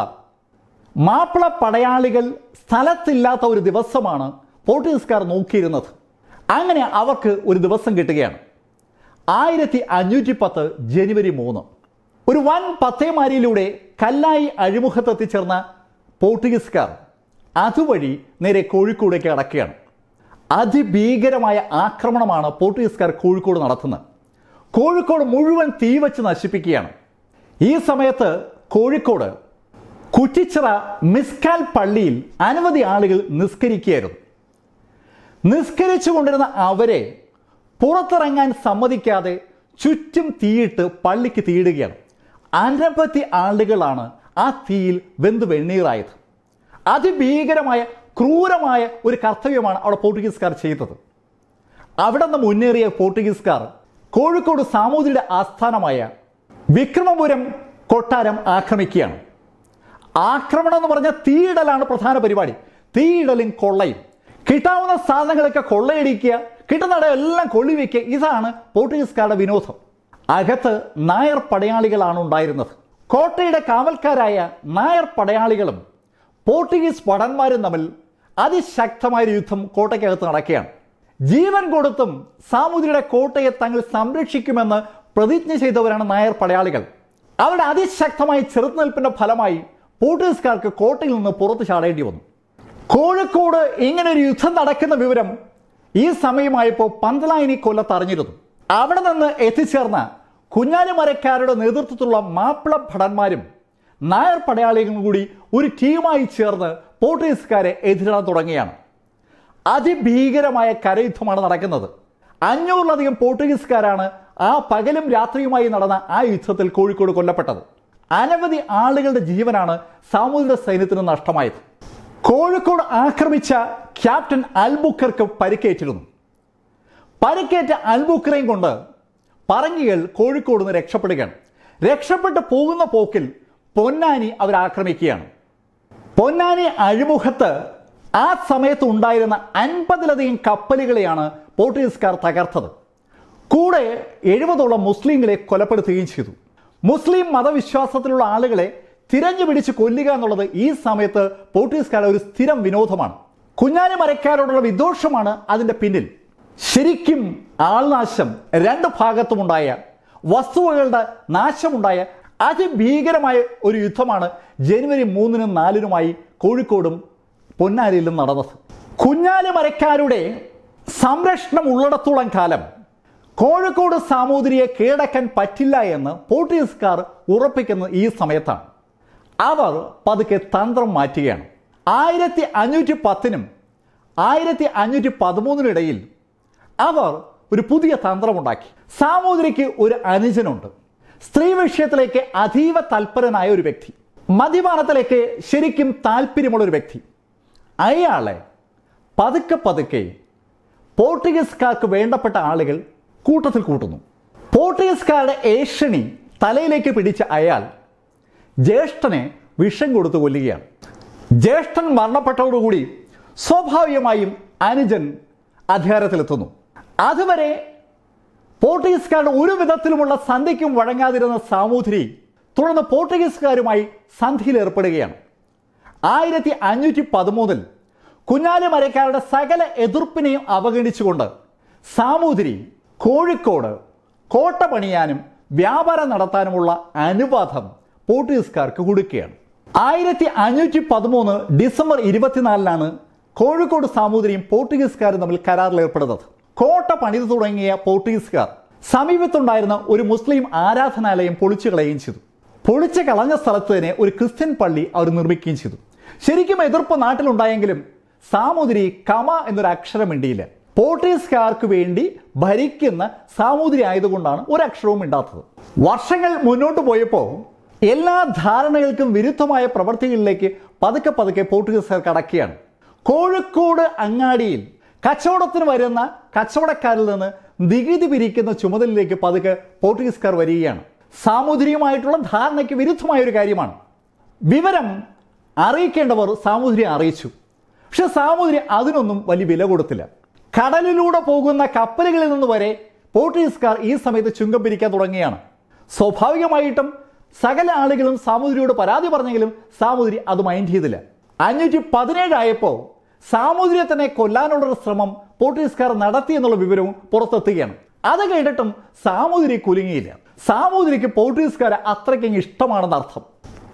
മാപ്പിള പടയാളികൾ സ്ഥലത്തില്ലാത്ത ഒരു ദിവസമാണ് പോർട്ടുഗീസുകാർ നോക്കിയിരുന്നത് അങ്ങനെ അവർക്ക് ഒരു ദിവസം കിട്ടുകയാണ് ആയിരത്തി അഞ്ഞൂറ്റി പത്ത് ജനുവരി മൂന്ന് ഒരു വൻ പത്തേമാരിയിലൂടെ കല്ലായി എത്തിച്ചേർന്ന പോർട്ടുഗീസുകാർ അതുവഴി നേരെ കോഴിക്കോടേക്ക് അടക്കുകയാണ് അതിഭീകരമായ ആക്രമണമാണ് പോർട്ടുഗീസുകാർ കോഴിക്കോട് നടത്തുന്നത് കോഴിക്കോട് മുഴുവൻ തീവച്ച് നശിപ്പിക്കുകയാണ് ഈ സമയത്ത് കോഴിക്കോട് കുറ്റിച്ചിറ മിസ്കാൽ പള്ളിയിൽ അനവധി ആളുകൾ നിസ്കരിക്കുകയായിരുന്നു നിസ്കരിച്ചു കൊണ്ടിരുന്ന അവരെ പുറത്തിറങ്ങാൻ സമ്മതിക്കാതെ ചുറ്റും തീയിട്ട് പള്ളിക്ക് തീയിടുകയാണ് അനവധി ആളുകളാണ് ആ തീയിൽ വെന്തു വെണ്ണീറായത് അതിഭീകരമായ ക്രൂരമായ ഒരു കർത്തവ്യമാണ് അവിടെ പോർട്ടുഗീസുകാർ ചെയ്തത് അവിടെ നിന്ന് മുന്നേറിയ പോർട്ടുഗീസുകാർ കോഴിക്കോട് സാമൂതിരിയുടെ ആസ്ഥാനമായ വിക്രമപുരം കൊട്ടാരം ആക്രമിക്കുകയാണ് ആക്രമണം എന്ന് പറഞ്ഞാൽ തീയിടലാണ് പ്രധാന പരിപാടി തീയിടലും കൊള്ളയും കിട്ടാവുന്ന സാധനങ്ങളൊക്കെ കൊള്ളയടിക്കുക കിട്ടുന്നിടം എല്ലാം കൊള്ളിവെക്കുക ഇതാണ് പോർട്ടുഗീസുകാരുടെ വിനോദം അകത്ത് നായർ പടയാളികളാണ് ഉണ്ടായിരുന്നത് കോട്ടയുടെ കാവൽക്കാരായ നായർ പടയാളികളും പോർട്ടുഗീസ് പടന്മാരും തമ്മിൽ അതിശക്തമായ യുദ്ധം കോട്ടയ്ക്കകത്ത് നടക്കുകയാണ് ജീവൻ കൊടുത്തും സാമൂതിരിയുടെ കോട്ടയെ തങ്ങൾ സംരക്ഷിക്കുമെന്ന് പ്രതിജ്ഞ ചെയ്തവരാണ് നായർ പടയാളികൾ അവരുടെ അതിശക്തമായ ചെറുത്തുനിൽപ്പിന്റെ ഫലമായി പോർട്ടുഗീസുകാർക്ക് കോട്ടയിൽ നിന്ന് പുറത്തു ചാടേണ്ടി വന്നു കോഴിക്കോട് ഇങ്ങനെ ഒരു യുദ്ധം നടക്കുന്ന വിവരം ഈ സമയമായപ്പോൾ പന്തലായനി കൊല്ലത്ത് അറിഞ്ഞിരുന്നു അവിടെ നിന്ന് എത്തിച്ചേർന്ന കുഞ്ഞാലിമരക്കാരുടെ നേതൃത്വത്തിലുള്ള മാപ്പിള ഭടന്മാരും നായർ പടയാളികളും കൂടി ഒരു ടീമായി ചേർന്ന് പോർട്ടുഗീസുകാരെ എതിരിടാൻ തുടങ്ങിയാണ് അതിഭീകരമായ കരയുദ്ധമാണ് നടക്കുന്നത് അഞ്ഞൂറിലധികം പോർട്ടുഗീസുകാരാണ് ആ പകലും രാത്രിയുമായി നടന്ന ആ യുദ്ധത്തിൽ കോഴിക്കോട് കൊല്ലപ്പെട്ടത് അനവധി ആളുകളുടെ ജീവനാണ് സാമൂഹിക സൈന്യത്തിന് നഷ്ടമായത് കോഴിക്കോട് ആക്രമിച്ച ക്യാപ്റ്റൻ അൽബുക്കർക്ക് പരിക്കേറ്റിരുന്നു പരിക്കേറ്റ അൽബുക്കറേയും കൊണ്ട് പറങ്ങികൾ കോഴിക്കോട് നിന്ന് രക്ഷപ്പെടുകയാണ് രക്ഷപ്പെട്ട് പോകുന്ന പോക്കിൽ പൊന്നാനി അവർ പൊന്നാനി അഴിമുഖത്ത് ആ സമയത്ത് ഉണ്ടായിരുന്ന അൻപതിലധികം കപ്പലുകളെയാണ് പോർട്ടുഗീസുകാർ തകർത്തത് കൂടെ എഴുപതോളം മുസ്ലിങ്ങളെ കൊലപ്പെടുത്തുകയും ചെയ്തു മുസ്ലിം മതവിശ്വാസത്തിലുള്ള ആളുകളെ തിരഞ്ഞു പിടിച്ച് കൊല്ലുക എന്നുള്ളത് ഈ സമയത്ത് പോർട്ടുഗീസുകാരുടെ ഒരു സ്ഥിരം വിനോദമാണ് കുഞ്ഞാനി മരക്കാരോടുള്ള വിദോഷമാണ് അതിൻ്റെ പിന്നിൽ ശരിക്കും ആൾനാശം രണ്ട് ഭാഗത്തുമുണ്ടായ വസ്തുവകളുടെ നാശമുണ്ടായ അതിഭീകരമായ ഒരു യുദ്ധമാണ് ജനുവരി മൂന്നിനും നാലിനുമായി കോഴിക്കോടും പൊന്നാനിയിലും നടന്നത് കുഞ്ഞാലി മരക്കാരുടെ സംരക്ഷണം ഉള്ളിടത്തോളം കാലം കോഴിക്കോട് സാമൂതിരിയെ കീഴടക്കാൻ പറ്റില്ല എന്ന് പോർട്ടുഗീസുകാർ ഉറപ്പിക്കുന്ന ഈ സമയത്താണ് അവർ പതുക്കെ തന്ത്രം മാറ്റുകയാണ് ആയിരത്തി അഞ്ഞൂറ്റി പത്തിനും ആയിരത്തി അഞ്ഞൂറ്റി പതിമൂന്നിനിടയിൽ അവർ ഒരു പുതിയ തന്ത്രമുണ്ടാക്കി സാമൂതിരിക്ക് ഒരു അനുജനുണ്ട് സ്ത്രീ വിഷയത്തിലേക്ക് അതീവ തൽപരനായ ഒരു വ്യക്തി മദ്യപാനത്തിലേക്ക് ശരിക്കും താല്പര്യമുള്ളൊരു വ്യക്തി അയാളെ പതുക്കെ പതുക്കെ പോർട്ടുഗീസുകാർക്ക് വേണ്ടപ്പെട്ട ആളുകൾ കൂട്ടത്തിൽ കൂട്ടുന്നു പോർട്ടുഗീസുകാരുടെ ഏഷ്യണി തലയിലേക്ക് പിടിച്ച അയാൾ ജ്യേഷ്ഠനെ വിഷം കൊടുത്തു കൊല്ലുകയാണ് ജ്യേഷ്ഠൻ മരണപ്പെട്ടതോടുകൂടി സ്വാഭാവികമായും അനുജൻ അധികാരത്തിലെത്തുന്നു അതുവരെ പോർട്ടുഗീസുകാരുടെ ഒരു വിധത്തിലുമുള്ള സന്ധിക്കും വഴങ്ങാതിരുന്ന സാമൂതിരി തുടർന്ന് പോർട്ടുഗീസുകാരുമായി സന്ധിയിലേർപ്പെടുകയാണ് ആയിരത്തി അഞ്ഞൂറ്റി പതിമൂന്നിൽ കുഞ്ഞാലിമരക്കാരുടെ മരക്കാരുടെ സകല എതിർപ്പിനെയും അവഗണിച്ചുകൊണ്ട് സാമൂതിരി കോഴിക്കോട് കോട്ട പണിയാനും വ്യാപാരം നടത്താനുമുള്ള അനുവാദം പോർട്ടുഗീസുകാർക്ക് കൊടുക്കുകയാണ് ആയിരത്തി അഞ്ഞൂറ്റി പതിമൂന്ന് ഡിസംബർ ഇരുപത്തിനാലിനാണ് കോഴിക്കോട് സാമൂതിരിയും പോർട്ടുഗീസുകാരും തമ്മിൽ കരാറിൽ ഏർപ്പെടുന്നത് കോട്ട പണിത് തുടങ്ങിയ പോർട്ടുഗീസുകാർ സമീപത്തുണ്ടായിരുന്ന ഒരു മുസ്ലിം ആരാധനാലയം പൊളിച്ചു കളയുകയും ചെയ്തു പൊളിച്ചു കളഞ്ഞ സ്ഥലത്ത് തന്നെ ഒരു ക്രിസ്ത്യൻ പള്ളി അവർ നിർമ്മിക്കുകയും ചെയ്തു ശരിക്കും എതിർപ്പ് നാട്ടിലുണ്ടായെങ്കിലും സാമൂതിരി കമ എന്നൊരു അക്ഷരം മിണ്ടിയില്ല പോർട്ടീസ്കാർക്ക് വേണ്ടി ഭരിക്കുന്ന സാമൂതിരി ആയതുകൊണ്ടാണ് അക്ഷരവും ഇണ്ടാത്തത് വർഷങ്ങൾ മുന്നോട്ട് പോയപ്പോൾ എല്ലാ ധാരണകൾക്കും വിരുദ്ധമായ പ്രവൃത്തികളിലേക്ക് പതുക്കെ പതുക്കെ പോർട്ടുഗീസുകാർ കടക്കുകയാണ് കോഴിക്കോട് അങ്ങാടിയിൽ കച്ചവടത്തിന് വരുന്ന കച്ചവടക്കാരിൽ നിന്ന് നികുതി പിരിക്കുന്ന ചുമതലയിലേക്ക് പതുക്കെ പോർട്ടുഗീസുകാർ വരികയാണ് സാമൂതിരിയുമായിട്ടുള്ള ധാരണയ്ക്ക് വിരുദ്ധമായ ഒരു കാര്യമാണ് വിവരം അറിയിക്കേണ്ടവർ സാമൂതിരി അറിയിച്ചു പക്ഷെ സാമൂതിരി അതിനൊന്നും വലിയ വില കൊടുത്തില്ല കടലിലൂടെ പോകുന്ന കപ്പലുകളിൽ നിന്ന് വരെ പോർട്ടുഗീസുകാർ ഈ സമയത്ത് ചുങ്കം പിരിക്കാൻ തുടങ്ങിയാണ് സ്വാഭാവികമായിട്ടും സകല ആളുകളും സാമൂതിരിയോട് പരാതി പറഞ്ഞെങ്കിലും സാമൂതിരി അത് മൈൻഡ് ചെയ്തില്ല അഞ്ഞൂറ്റി പതിനേഴായപ്പോൾ സാമൂതിരിയെ തന്നെ കൊല്ലാനുള്ള ശ്രമം പോർട്ടുഗീസുകാർ നടത്തി എന്നുള്ള വിവരവും പുറത്തെത്തുകയാണ് അത് കേട്ടിട്ടും സാമൂതിരി കുലുങ്ങിയില്ല സാമൂതിരിക്ക് പോർട്ടുഗീസുകാരെ അത്രയ്ക്കും ഇഷ്ടമാണെന്ന് അർത്ഥം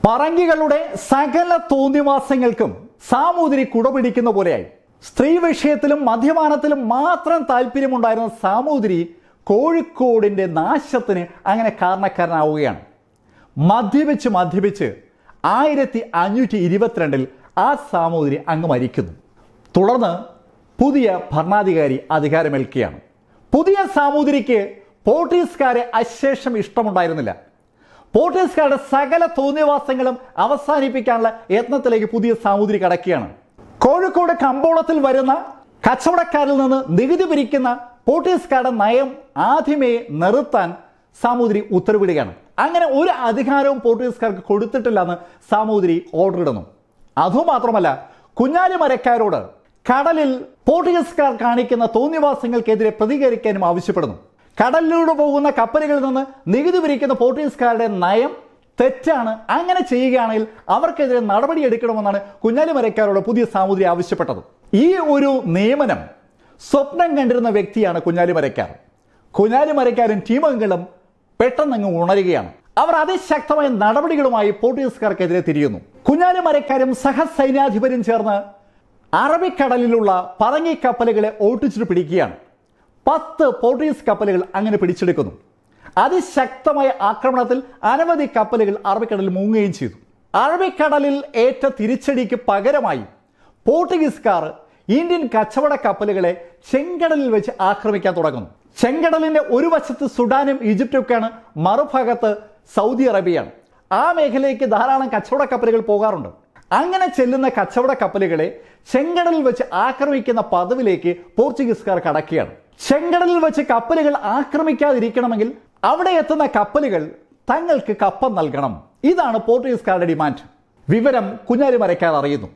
പറങ്കികളുടെ സകല തോന്നിവാസങ്ങൾക്കും സാമൂതിരി കുടപിടിക്കുന്ന പോലെയായി സ്ത്രീ വിഷയത്തിലും മദ്യപാനത്തിലും മാത്രം താല്പര്യമുണ്ടായിരുന്ന സാമൂതിരി കോഴിക്കോടിൻ്റെ നാശത്തിന് അങ്ങനെ കാരണക്കാരനാവുകയാണ് മദ്യപിച്ച് മദ്യപിച്ച് ആയിരത്തി അഞ്ഞൂറ്റി ഇരുപത്തിരണ്ടിൽ ആ സാമൂതിരി അങ്ങ് മരിക്കുന്നു തുടർന്ന് പുതിയ ഭരണാധികാരി അധികാരമേൽക്കുകയാണ് പുതിയ സാമൂതിരിക്ക് പോർട്ടീസുകാരെ അശേഷം ഇഷ്ടമുണ്ടായിരുന്നില്ല പോർട്ടീസുകാരുടെ സകല തോന്നിയവാസങ്ങളും അവസാനിപ്പിക്കാനുള്ള യത്നത്തിലേക്ക് പുതിയ സാമൂതിരി കടക്കുകയാണ് കോഴിക്കോട് കമ്പോളത്തിൽ വരുന്ന കച്ചവടക്കാരിൽ നിന്ന് നികുതി പിരിക്കുന്ന പോട്ടീസ്കാരുടെ നയം ആദ്യമേ നിർത്താൻ സാമൂതിരി ഉത്തരവിടുകയാണ് അങ്ങനെ ഒരു അധികാരവും കൊടുത്തിട്ടില്ല കൊടുത്തിട്ടില്ലെന്ന് സാമൂതിരി ഓർഡർ ഇടുന്നു അതുമാത്രമല്ല കുഞ്ഞാലി മരക്കാരോട് കടലിൽ പോർട്ടുഗീസ്കാർ കാണിക്കുന്ന തോന്നിവാസങ്ങൾക്കെതിരെ പ്രതികരിക്കാനും ആവശ്യപ്പെടുന്നു കടലിലൂടെ പോകുന്ന കപ്പലുകളിൽ നിന്ന് നികുതി പിരിക്കുന്ന പോർട്ടുഗീസ്കാരുടെ നയം തെറ്റാണ് അങ്ങനെ ചെയ്യുകയാണെങ്കിൽ അവർക്കെതിരെ നടപടി എടുക്കണമെന്നാണ് കുഞ്ഞാലി മരക്കാരോട് പുതിയ സാമൂതിരി ആവശ്യപ്പെട്ടത് ഈ ഒരു നിയമനം സ്വപ്നം കണ്ടിരുന്ന വ്യക്തിയാണ് കുഞ്ഞാലി കുഞ്ഞാലി കുഞ്ഞാലിമരക്കാരും ടീമംഗങ്ങളും പെട്ടെന്നങ്ങ് ഉണരുകയാണ് അവർ അതിശക്തമായ നടപടികളുമായി പോർട്ടുഗീസുകാർക്കെതിരെ തിരിയുന്നു കുഞ്ഞാലി കുഞ്ഞാലിമരക്കാരും സഹസൈന്യാധിപരും ചേർന്ന് അറബിക്കടലിലുള്ള പറങ്ങി കപ്പലുകളെ ഓട്ടിച്ചിട്ട് പിടിക്കുകയാണ് പത്ത് പോർട്ടുഗീസ് കപ്പലുകൾ അങ്ങനെ പിടിച്ചെടുക്കുന്നു അതിശക്തമായ ആക്രമണത്തിൽ അനവധി കപ്പലുകൾ അറബിക്കടലിൽ മുങ്ങുകയും ചെയ്തു അറബിക്കടലിൽ ഏറ്റ തിരിച്ചടിക്ക് പകരമായി പോർട്ടുഗീസുകാർ ഇന്ത്യൻ കച്ചവട കപ്പലുകളെ ചെങ്കടലിൽ വെച്ച് ആക്രമിക്കാൻ തുടങ്ങുന്നു ചെങ്കടലിന്റെ ഒരു വശത്ത് സുഡാനും ഈജിപ്തുമൊക്കെയാണ് മറുഭാഗത്ത് സൗദി അറേബ്യയാണ് ആ മേഖലയ്ക്ക് ധാരാളം കച്ചവട കപ്പലുകൾ പോകാറുണ്ട് അങ്ങനെ ചെല്ലുന്ന കച്ചവട കപ്പലുകളെ ചെങ്കടലിൽ വെച്ച് ആക്രമിക്കുന്ന പദവിലേക്ക് പോർച്ചുഗീസുകാർ കടക്കുകയാണ് ചെങ്കടലിൽ വെച്ച് കപ്പലുകൾ ആക്രമിക്കാതിരിക്കണമെങ്കിൽ അവിടെ എത്തുന്ന കപ്പലുകൾ തങ്ങൾക്ക് കപ്പം നൽകണം ഇതാണ് പോർട്ടുഗീസുകാരുടെ ഡിമാൻഡ് വിവരം കുഞ്ഞാലിമരക്കാർ അറിയുന്നു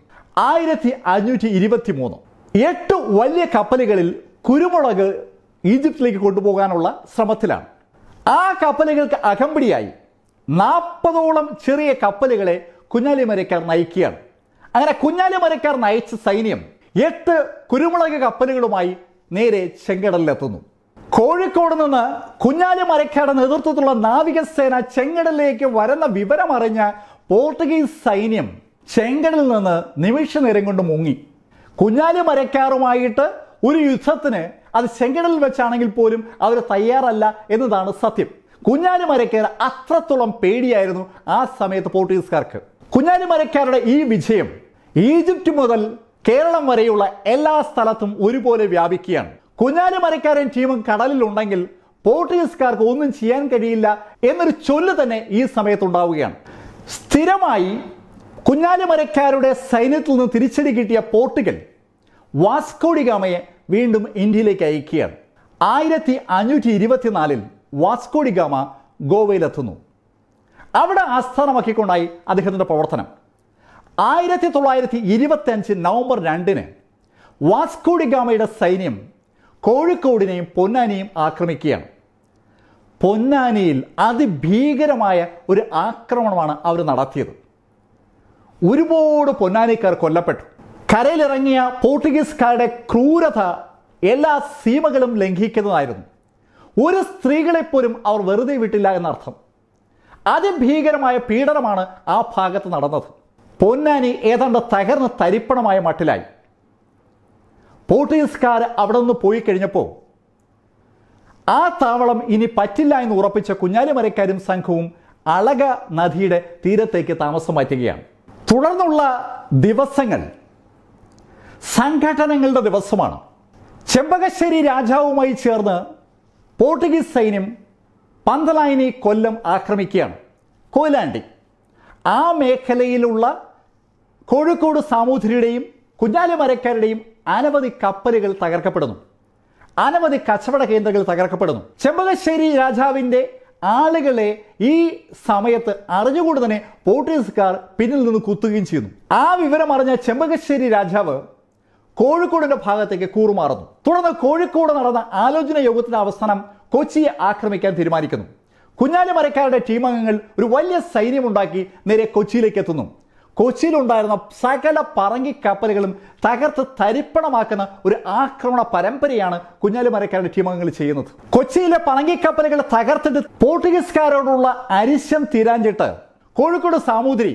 ആയിരത്തി അഞ്ഞൂറ്റി ഇരുപത്തി മൂന്ന് എട്ട് വലിയ കപ്പലുകളിൽ കുരുമുളക് ഈജിപ്തിലേക്ക് കൊണ്ടുപോകാനുള്ള ശ്രമത്തിലാണ് ആ കപ്പലുകൾക്ക് അകമ്പടിയായി നാൽപ്പതോളം ചെറിയ കപ്പലുകളെ കുഞ്ഞാലിമരക്കാർ നയിക്കുകയാണ് അങ്ങനെ കുഞ്ഞാലിമരക്കാർ നയിച്ച സൈന്യം എട്ട് കുരുമുളക് കപ്പലുകളുമായി നേരെ ചെങ്കടലിലെത്തുന്നു കോഴിക്കോട് നിന്ന് കുഞ്ഞാലി മരക്കാട് നേതൃത്വത്തിലുള്ള നാവികസേന ചെങ്കടലിലേക്ക് വരുന്ന അറിഞ്ഞ പോർട്ടുഗീസ് സൈന്യം ചെങ്കടലിൽ നിന്ന് നിമിഷ നേരം കൊണ്ട് മുങ്ങി കുഞ്ഞാലി മരക്കാറുമായിട്ട് ഒരു യുദ്ധത്തിന് അത് ചെങ്കടലിൽ വെച്ചാണെങ്കിൽ പോലും അവർ തയ്യാറല്ല എന്നതാണ് സത്യം കുഞ്ഞാലി മരക്കാർ അത്രത്തോളം പേടിയായിരുന്നു ആ സമയത്ത് പോർട്ടുഗീസുകാർക്ക് കുഞ്ഞാലി മരക്കാരുടെ ഈ വിജയം ഈജിപ്റ്റ് മുതൽ കേരളം വരെയുള്ള എല്ലാ സ്ഥലത്തും ഒരുപോലെ വ്യാപിക്കുകയാണ് കുഞ്ഞാലിമരക്കാരൻ ടീമും കടലിലുണ്ടെങ്കിൽ പോർട്ടുഗീസുകാർക്ക് ഒന്നും ചെയ്യാൻ കഴിയില്ല എന്നൊരു ചൊല്ല് തന്നെ ഈ സമയത്തുണ്ടാവുകയാണ് സ്ഥിരമായി കുഞ്ഞാലിമരക്കാരുടെ സൈന്യത്തിൽ നിന്ന് തിരിച്ചടി കിട്ടിയ പോർട്ടുഗൽ വാസ്കോഡിഗാമയെ വീണ്ടും ഇന്ത്യയിലേക്ക് അയക്കുകയാണ് ആയിരത്തി അഞ്ഞൂറ്റി ഇരുപത്തിനാലിൽ വാസ്കോഡിഗാമ ഗോവയിലെത്തുന്നു അവിടെ ആസ്ഥാനമാക്കിക്കൊണ്ടായി അദ്ദേഹത്തിൻ്റെ പ്രവർത്തനം ആയിരത്തി തൊള്ളായിരത്തി ഇരുപത്തി അഞ്ച് നവംബർ രണ്ടിന് വാസ്കോഡിഗാമയുടെ സൈന്യം കോഴിക്കോടിനെയും പൊന്നാനിയും ആക്രമിക്കുകയാണ് പൊന്നാനിയിൽ അതിഭീകരമായ ഒരു ആക്രമണമാണ് അവർ നടത്തിയത് ഒരുപാട് പൊന്നാനിക്കാർ കൊല്ലപ്പെട്ടു കരയിലിറങ്ങിയ പോർട്ടുഗീസുകാരുടെ ക്രൂരത എല്ലാ സീമകളും ലംഘിക്കുന്നതായിരുന്നു ഒരു സ്ത്രീകളെപ്പോലും അവർ വെറുതെ വിട്ടില്ല എന്നർത്ഥം അതിഭീകരമായ പീഡനമാണ് ആ ഭാഗത്ത് നടന്നത് പൊന്നാനി ഏതാണ്ട് തകർന്ന് തരിപ്പണമായ മട്ടിലായി പോർട്ടുഗീസുകാർ അവിടെ നിന്ന് പോയി കഴിഞ്ഞപ്പോൾ ആ താവളം ഇനി പറ്റില്ല എന്ന് ഉറപ്പിച്ച കുഞ്ഞാലിമരക്കാരും സംഘവും അളക നദിയുടെ തീരത്തേക്ക് താമസം മാറ്റുകയാണ് തുടർന്നുള്ള ദിവസങ്ങൾ സംഘടനകളുടെ ദിവസമാണ് ചെമ്പകശ്ശേരി രാജാവുമായി ചേർന്ന് പോർട്ടുഗീസ് സൈന്യം പന്തലായനി കൊല്ലം ആക്രമിക്കുകയാണ് കൊയിലാണ്ടി ആ മേഖലയിലുള്ള കോഴിക്കോട് സാമൂതിരിയുടെയും കുഞ്ഞാലിമരക്കാരുടെയും അനവധി കപ്പലുകൾ തകർക്കപ്പെടുന്നു അനവധി കച്ചവട കേന്ദ്രങ്ങൾ തകർക്കപ്പെടുന്നു ചെമ്പകശ്ശേരി രാജാവിൻ്റെ ആളുകളെ ഈ സമയത്ത് അറിഞ്ഞുകൊണ്ട് തന്നെ പോർട്ടുഗീസുകാർ പിന്നിൽ നിന്ന് കുത്തുകയും ചെയ്യുന്നു ആ വിവരം അറിഞ്ഞ ചെമ്പകശ്ശേരി രാജാവ് കോഴിക്കോടിന്റെ ഭാഗത്തേക്ക് കൂറുമാറുന്നു തുടർന്ന് കോഴിക്കോട് നടന്ന ആലോചന യോഗത്തിന്റെ അവസാനം കൊച്ചിയെ ആക്രമിക്കാൻ തീരുമാനിക്കുന്നു കുഞ്ഞാലിമരക്കാരുടെ ടീമംഗങ്ങൾ ഒരു വലിയ സൈന്യമുണ്ടാക്കി നേരെ കൊച്ചിയിലേക്ക് എത്തുന്നു കൊച്ചിയിലുണ്ടായിരുന്ന സകല പറങ്കി കപ്പലുകളും തകർത്ത് തരിപ്പണമാക്കുന്ന ഒരു ആക്രമണ പരമ്പരയാണ് കുഞ്ഞാലിമരക്കാരുടെ ടീമംഗങ്ങൾ ചെയ്യുന്നത് കൊച്ചിയിലെ പറങ്കി കപ്പലുകൾ തകർത്തിട്ട് പോർട്ടുഗീസുകാരോടുള്ള അരിശം തീരാഞ്ചിട്ട് കോഴിക്കോട് സാമൂതിരി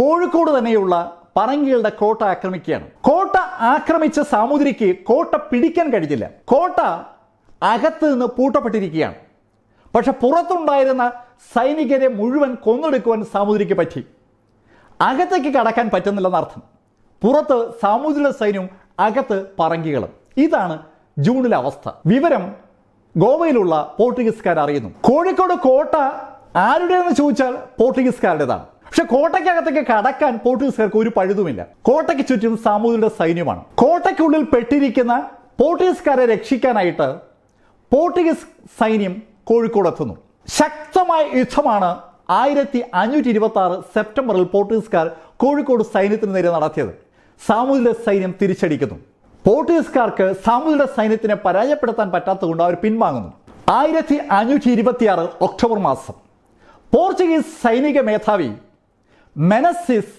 കോഴിക്കോട് തന്നെയുള്ള പറങ്കികളുടെ കോട്ട ആക്രമിക്കുകയാണ് കോട്ട ആക്രമിച്ച സാമൂതിരിക്ക് കോട്ട പിടിക്കാൻ കഴിഞ്ഞില്ല കോട്ട അകത്ത് നിന്ന് പൂട്ടപ്പെട്ടിരിക്കുകയാണ് പക്ഷെ പുറത്തുണ്ടായിരുന്ന സൈനികരെ മുഴുവൻ കൊന്നെടുക്കുവാൻ സാമൂതിരിക്ക് പറ്റി അകത്തേക്ക് കടക്കാൻ പറ്റുന്നില്ലെന്നർത്ഥം പുറത്ത് സാമൂതിര സൈന്യവും അകത്ത് പറങ്കികളും ഇതാണ് ജൂണിലെ അവസ്ഥ വിവരം ഗോവയിലുള്ള പോർട്ടുഗീസുകാർ അറിയുന്നു കോഴിക്കോട് കോട്ട ആരുടേതെന്ന് ചോദിച്ചാൽ പോർട്ടുഗീസുകാരുടേതാണ് പക്ഷെ കോട്ടയ്ക്കകത്തേക്ക് കടക്കാൻ പോർട്ടുഗീസുകാർക്ക് ഒരു പഴുതുമില്ല കോട്ടയ്ക്ക് ചുറ്റും സാമൂതിരിയുടെ സൈന്യമാണ് കോട്ടയ്ക്കുള്ളിൽ പെട്ടിരിക്കുന്ന പോർട്ടുഗീസുകാരെ രക്ഷിക്കാനായിട്ട് പോർട്ടുഗീസ് സൈന്യം കോഴിക്കോട് എത്തുന്നു ശക്തമായ യുദ്ധമാണ് ആയിരത്തി അഞ്ഞൂറ്റി ഇരുപത്തി ആറ് സെപ്റ്റംബറിൽ പോർട്ടുഗീസുകാർ കോഴിക്കോട് സൈന്യത്തിന് നേരെ നടത്തിയത് സാമൂതിരിയുടെ സൈന്യം തിരിച്ചടിക്കുന്നു പോർട്ടുഗീസുകാർക്ക് സാമൂതിരിയുടെ സൈന്യത്തിനെ പരാജയപ്പെടുത്താൻ പറ്റാത്തതുകൊണ്ട് അവർ പിൻവാങ്ങുന്നു ആയിരത്തി അഞ്ഞൂറ്റി ഇരുപത്തിയാറ് ഒക്ടോബർ മാസം പോർച്ചുഗീസ് സൈനിക മേധാവി മെനസിസ്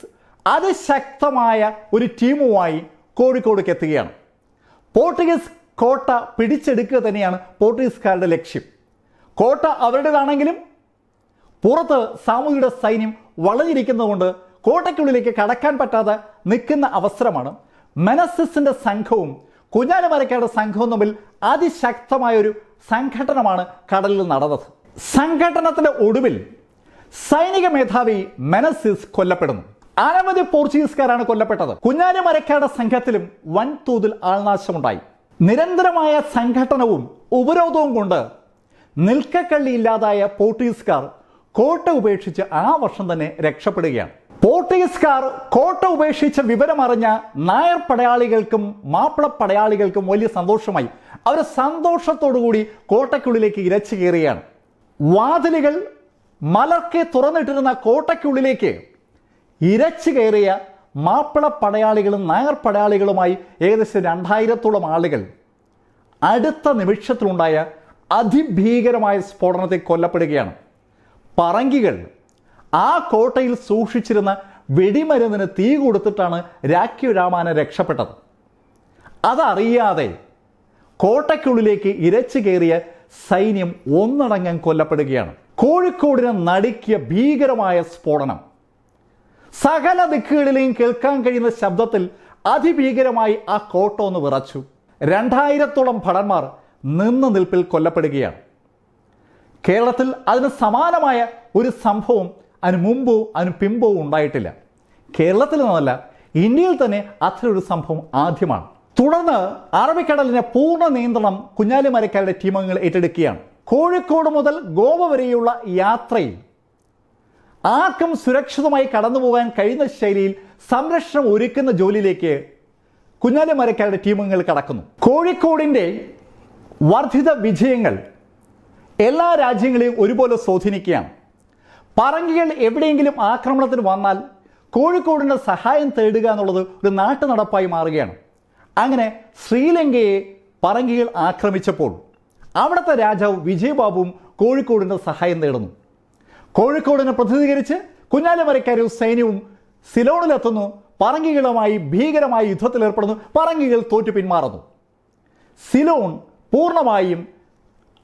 അതിശക്തമായ ഒരു ടീമുമായി കോഴിക്കോടേക്ക് എത്തുകയാണ് പോർട്ടുഗീസ് കോട്ട പിടിച്ചെടുക്കുക തന്നെയാണ് പോർട്ടുഗീസുകാരുടെ ലക്ഷ്യം കോട്ട അവരുടേതാണെങ്കിലും പുറത്ത് സാമൂഹിക സൈന്യം വളഞ്ഞിരിക്കുന്നതുകൊണ്ട് കോട്ടയ്ക്കുള്ളിലേക്ക് കടക്കാൻ പറ്റാതെ നിൽക്കുന്ന അവസരമാണ് മെനസിസിന്റെ സംഘവും കുഞ്ഞാലിമരക്കാരുടെ സംഘവും തമ്മിൽ അതിശക്തമായ ഒരു സംഘടനമാണ് കടലിൽ നടന്നത് സംഘടനത്തിന്റെ ഒടുവിൽ സൈനിക മേധാവി മെനസിസ് കൊല്ലപ്പെടുന്നു അനവധി പോർച്ചുഗീസുകാരാണ് കൊല്ലപ്പെട്ടത് കുഞ്ഞാലിമരക്കാരുടെ സംഘത്തിലും വൻതോതിൽ ആൾനാശമുണ്ടായി നിരന്തരമായ സംഘടനവും ഉപരോധവും കൊണ്ട് നിൽക്കക്കള്ളിയില്ലാതായ പോർച്ചുഗീസുകാർ കോട്ട ഉപേക്ഷിച്ച് ആ വർഷം തന്നെ രക്ഷപ്പെടുകയാണ് പോർട്ടുഗീസുകാർ കോട്ട ഉപേക്ഷിച്ച വിവരമറിഞ്ഞ നായർ പടയാളികൾക്കും മാപ്പിള പടയാളികൾക്കും വലിയ സന്തോഷമായി അവർ സന്തോഷത്തോടുകൂടി കോട്ടയ്ക്കുള്ളിലേക്ക് ഇരച്ചു കയറുകയാണ് വാതിലുകൾ മലർക്കെ തുറന്നിട്ടിരുന്ന കോട്ടയ്ക്കുള്ളിലേക്ക് ഇരച്ചു കയറിയ മാപ്പിള പടയാളികളും നായർ പടയാളികളുമായി ഏകദേശം രണ്ടായിരത്തോളം ആളുകൾ അടുത്ത നിമിഷത്തിലുണ്ടായ അതിഭീകരമായ സ്ഫോടനത്തെ കൊല്ലപ്പെടുകയാണ് പറങ്കികൾ ആ കോട്ടയിൽ സൂക്ഷിച്ചിരുന്ന വെടിമരുന്നിന് തീ കൊടുത്തിട്ടാണ് രാഖി രാമാനെ രക്ഷപ്പെട്ടത് അതറിയാതെ കോട്ടയ്ക്കുള്ളിലേക്ക് ഇരച്ചു കയറിയ സൈന്യം ഒന്നടങ്കം കൊല്ലപ്പെടുകയാണ് കോഴിക്കോടിനെ നടുക്കിയ ഭീകരമായ സ്ഫോടനം സകല ദിക്കുകളിലെയും കേൾക്കാൻ കഴിയുന്ന ശബ്ദത്തിൽ അതിഭീകരമായി ആ കോട്ട ഒന്ന് വിറച്ചു രണ്ടായിരത്തോളം ഭടന്മാർ നിന്ന് നിൽപ്പിൽ കൊല്ലപ്പെടുകയാണ് കേരളത്തിൽ അതിന് സമാനമായ ഒരു സംഭവം അതിന് മുമ്പോ അതിന് പിമ്പോ ഉണ്ടായിട്ടില്ല കേരളത്തിൽ നിന്നല്ല ഇന്ത്യയിൽ തന്നെ ഒരു സംഭവം ആദ്യമാണ് തുടർന്ന് അറബിക്കടലിനെ പൂർണ്ണ നിയന്ത്രണം കുഞ്ഞാലിമരക്കാരുടെ ടീമംഗങ്ങൾ ഏറ്റെടുക്കുകയാണ് കോഴിക്കോട് മുതൽ ഗോവ വരെയുള്ള യാത്രയിൽ ആർക്കും സുരക്ഷിതമായി കടന്നു പോകാൻ കഴിയുന്ന ശൈലിയിൽ സംരക്ഷണം ഒരുക്കുന്ന ജോലിയിലേക്ക് കുഞ്ഞാലിമരക്കാരുടെ ടീമംഗങ്ങൾ കടക്കുന്നു കോഴിക്കോടിൻ്റെ വർദ്ധിത വിജയങ്ങൾ എല്ലാ രാജ്യങ്ങളെയും ഒരുപോലെ സ്വാധീനിക്കുകയാണ് പറങ്കികൾ എവിടെയെങ്കിലും ആക്രമണത്തിന് വന്നാൽ കോഴിക്കോടിൻ്റെ സഹായം തേടുക എന്നുള്ളത് ഒരു നാട്ടു നടപ്പായി മാറുകയാണ് അങ്ങനെ ശ്രീലങ്കയെ പറങ്കികൾ ആക്രമിച്ചപ്പോൾ അവിടുത്തെ രാജാവ് വിജയബാബുവും കോഴിക്കോടിൻ്റെ സഹായം തേടുന്നു കോഴിക്കോടിനെ പ്രതിനിധീകരിച്ച് കുഞ്ഞാലിമരക്കാരും സൈന്യവും സിലോണിലെത്തുന്നു പറങ്കികളുമായി ഭീകരമായി യുദ്ധത്തിലേർപ്പെടുന്നു പറങ്കികൾ തോറ്റു പിന്മാറുന്നു സിലോൺ പൂർണ്ണമായും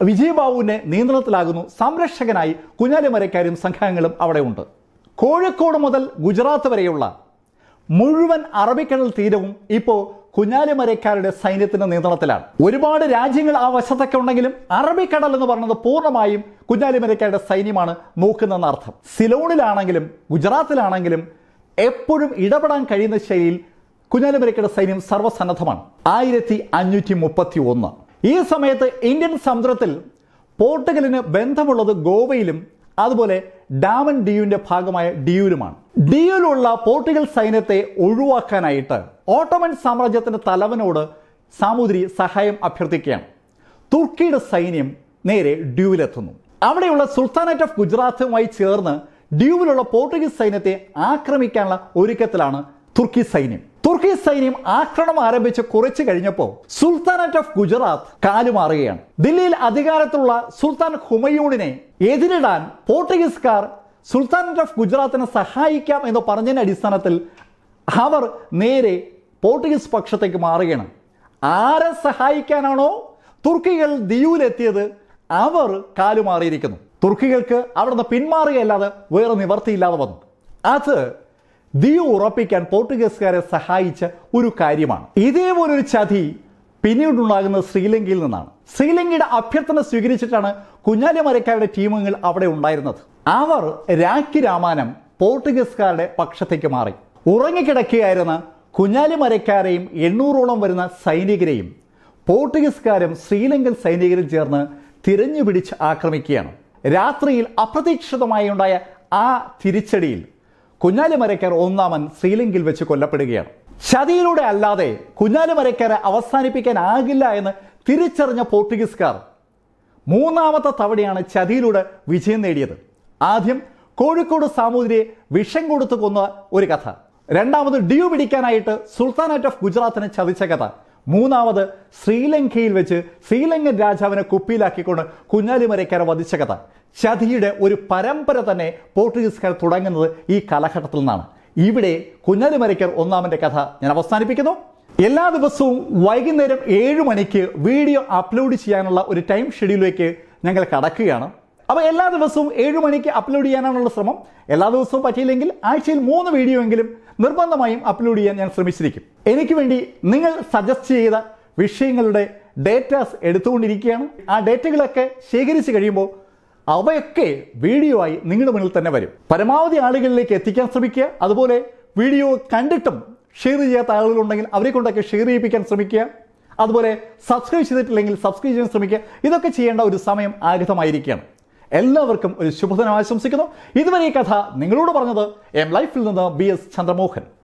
വിജയബാബുവിനെ നിയന്ത്രണത്തിലാകുന്നു സംരക്ഷകനായി കുഞ്ഞാലിമരക്കാരും സംഘാംഗങ്ങളും അവിടെയുണ്ട് കോഴിക്കോട് മുതൽ ഗുജറാത്ത് വരെയുള്ള മുഴുവൻ അറബിക്കടൽ തീരവും ഇപ്പോൾ കുഞ്ഞാലിമരക്കാരുടെ സൈന്യത്തിന്റെ നിയന്ത്രണത്തിലാണ് ഒരുപാട് രാജ്യങ്ങൾ ആ വശത്തൊക്കെ ഉണ്ടെങ്കിലും അറബിക്കടൽ എന്ന് പറയുന്നത് പൂർണ്ണമായും കുഞ്ഞാലിമരക്കാരുടെ സൈന്യമാണ് നോക്കുന്നതെന്ന അർത്ഥം സിലോണിലാണെങ്കിലും ഗുജറാത്തിലാണെങ്കിലും എപ്പോഴും ഇടപെടാൻ കഴിയുന്ന ശൈലിയിൽ കുഞ്ഞാലിമരക്കയുടെ സൈന്യം സർവ്വസന്നദ്ധമാണ് ആയിരത്തി അഞ്ഞൂറ്റി മുപ്പത്തി ഒന്ന് ഈ സമയത്ത് ഇന്ത്യൻ സമുദ്രത്തിൽ പോർട്ടുഗലിന് ബന്ധമുള്ളത് ഗോവയിലും അതുപോലെ ഡാമൻ ഡിയുവിന്റെ ഭാഗമായ ഡിയുവിലുമാണ് ഡിയുലുള്ള പോർട്ടുഗൽ സൈന്യത്തെ ഒഴിവാക്കാനായിട്ട് ഓട്ടോമൻ സാമ്രാജ്യത്തിന്റെ തലവനോട് സാമൂതിരി സഹായം അഭ്യർത്ഥിക്കുകയാണ് തുർക്കിയുടെ സൈന്യം നേരെ ഡ്യൂവിലെത്തുന്നു അവിടെയുള്ള സുൽത്താനേറ്റ് ഓഫ് ഗുജറാത്തുമായി ചേർന്ന് ഡ്യൂവിലുള്ള പോർട്ടുഗീസ് സൈന്യത്തെ ആക്രമിക്കാനുള്ള ഒരുക്കത്തിലാണ് തുർക്കി സൈന്യം തുർക്കി സൈന്യം ആക്രമണം ആരംഭിച്ച് കുറച്ചു കഴിഞ്ഞപ്പോൾ സുൽത്താനറ്റ് ഓഫ് ഗുജറാത്ത് കാലുമാറുകയാണ് ദില്ലിയിൽ അധികാരത്തിലുള്ള സുൽത്താൻ ഹുമയൂണിനെ എതിരിടാൻ പോർട്ടുഗീസുകാർ സുൽത്താനറ്റ് ഓഫ് ഗുജറാത്തിനെ സഹായിക്കാം എന്ന് പറഞ്ഞതിൻ്റെ അടിസ്ഥാനത്തിൽ അവർ നേരെ പോർട്ടുഗീസ് പക്ഷത്തേക്ക് മാറുകയാണ് ആരെ സഹായിക്കാനാണോ തുർക്കികൾ ദിയുവിലെത്തിയത് അവർ കാലുമാറിയിരിക്കുന്നു തുർക്കികൾക്ക് അവിടുന്ന് പിന്മാറുകയല്ലാതെ വേറെ നിവർത്തിയില്ലാതെ വന്നു അത് ദ്വീപ് ഉറപ്പിക്കാൻ പോർട്ടുഗീസുകാരെ സഹായിച്ച ഒരു കാര്യമാണ് ഇതേപോലൊരു ചതി പിന്നീടുണ്ടാകുന്നത് ശ്രീലങ്കയിൽ നിന്നാണ് ശ്രീലങ്കയുടെ അഭ്യർത്ഥന സ്വീകരിച്ചിട്ടാണ് കുഞ്ഞാലിമരക്കാരുടെ ടീമുകൾ അവിടെ ഉണ്ടായിരുന്നത് അവർ രാഖി രാമാനം പോർട്ടുഗീസുകാരുടെ പക്ഷത്തേക്ക് മാറി ഉറങ്ങിക്കിടക്കുകയായിരുന്ന കുഞ്ഞാലിമരക്കാരെയും എണ്ണൂറോളം വരുന്ന സൈനികരെയും പോർട്ടുഗീസുകാരും ശ്രീലങ്കൻ സൈനികരും ചേർന്ന് തിരഞ്ഞുപിടിച്ച് ആക്രമിക്കുകയാണ് രാത്രിയിൽ അപ്രതീക്ഷിതമായി ഉണ്ടായ ആ തിരിച്ചടിയിൽ കുഞ്ഞാലിമരയ്ക്കർ ഒന്നാമൻ ശ്രീലങ്കയിൽ വെച്ച് കൊല്ലപ്പെടുകയാണ് ചതിയിലൂടെ അല്ലാതെ കുഞ്ഞാലിമരയ്ക്കരെ ആകില്ല എന്ന് തിരിച്ചറിഞ്ഞ പോർട്ടുഗീസുകാർ മൂന്നാമത്തെ തവണയാണ് ചതിയിലൂടെ വിജയം നേടിയത് ആദ്യം കോഴിക്കോട് സാമൂതിരിയെ വിഷം കൊടുത്തു കൊന്ന ഒരു കഥ രണ്ടാമത് ഡ്യൂ പിടിക്കാനായിട്ട് സുൽത്താനേറ്റ് ഓഫ് ഗുജറാത്തിനെ ചതിച്ച കഥ മൂന്നാമത് ശ്രീലങ്കയിൽ വെച്ച് ശ്രീലങ്കൻ രാജാവിനെ കുപ്പിയിലാക്കിക്കൊണ്ട് കുഞ്ഞാലിമരയ്ക്കാരെ വധിച്ച കഥ ശതിയുടെ ഒരു പരമ്പര തന്നെ പോർട്ടുഗീസുകാർ തുടങ്ങുന്നത് ഈ കാലഘട്ടത്തിൽ നിന്നാണ് ഇവിടെ കുഞ്ഞാലിമരയ്ക്കർ ഒന്നാമൻ്റെ കഥ ഞാൻ അവസാനിപ്പിക്കുന്നു എല്ലാ ദിവസവും വൈകുന്നേരം ഏഴ് മണിക്ക് വീഡിയോ അപ്ലോഡ് ചെയ്യാനുള്ള ഒരു ടൈം ഷെഡ്യൂലേക്ക് ഞങ്ങൾ കടക്കുകയാണ് അപ്പോൾ എല്ലാ ദിവസവും ഏഴ് മണിക്ക് അപ്ലോഡ് ചെയ്യാനാണുള്ള ശ്രമം എല്ലാ ദിവസവും പറ്റിയില്ലെങ്കിൽ ആഴ്ചയിൽ മൂന്ന് വീഡിയോ എങ്കിലും നിർബന്ധമായും അപ്ലോഡ് ചെയ്യാൻ ഞാൻ ശ്രമിച്ചിരിക്കും എനിക്ക് വേണ്ടി നിങ്ങൾ സജസ്റ്റ് ചെയ്ത വിഷയങ്ങളുടെ ഡേറ്റാസ് എടുത്തുകൊണ്ടിരിക്കുകയാണ് ആ ഡേറ്റകളൊക്കെ ശേഖരിച്ച് കഴിയുമ്പോൾ അവയൊക്കെ വീഡിയോ ആയി നിങ്ങളുടെ മുന്നിൽ തന്നെ വരും പരമാവധി ആളുകളിലേക്ക് എത്തിക്കാൻ ശ്രമിക്കുക അതുപോലെ വീഡിയോ കണ്ടിട്ടും ഷെയർ ചെയ്യാത്ത ആളുകളുണ്ടെങ്കിൽ അവരെ കൊണ്ടൊക്കെ ഷെയർ ചെയ്യിപ്പിക്കാൻ ശ്രമിക്കുക അതുപോലെ സബ്സ്ക്രൈബ് ചെയ്തിട്ടില്ലെങ്കിൽ സബ്സ്ക്രൈബ് ചെയ്യാൻ ശ്രമിക്കുക ഇതൊക്കെ ചെയ്യേണ്ട ഒരു സമയം ആഗ്രഹമായിരിക്കുകയാണ് എല്ലാവർക്കും ഒരു ശുഭദിനം ആശംസിക്കുന്നു ഇതുവരെ ഈ കഥ നിങ്ങളോട് പറഞ്ഞത് എം ലൈഫിൽ നിന്ന് ബി എസ് ചന്ദ്രമോഹൻ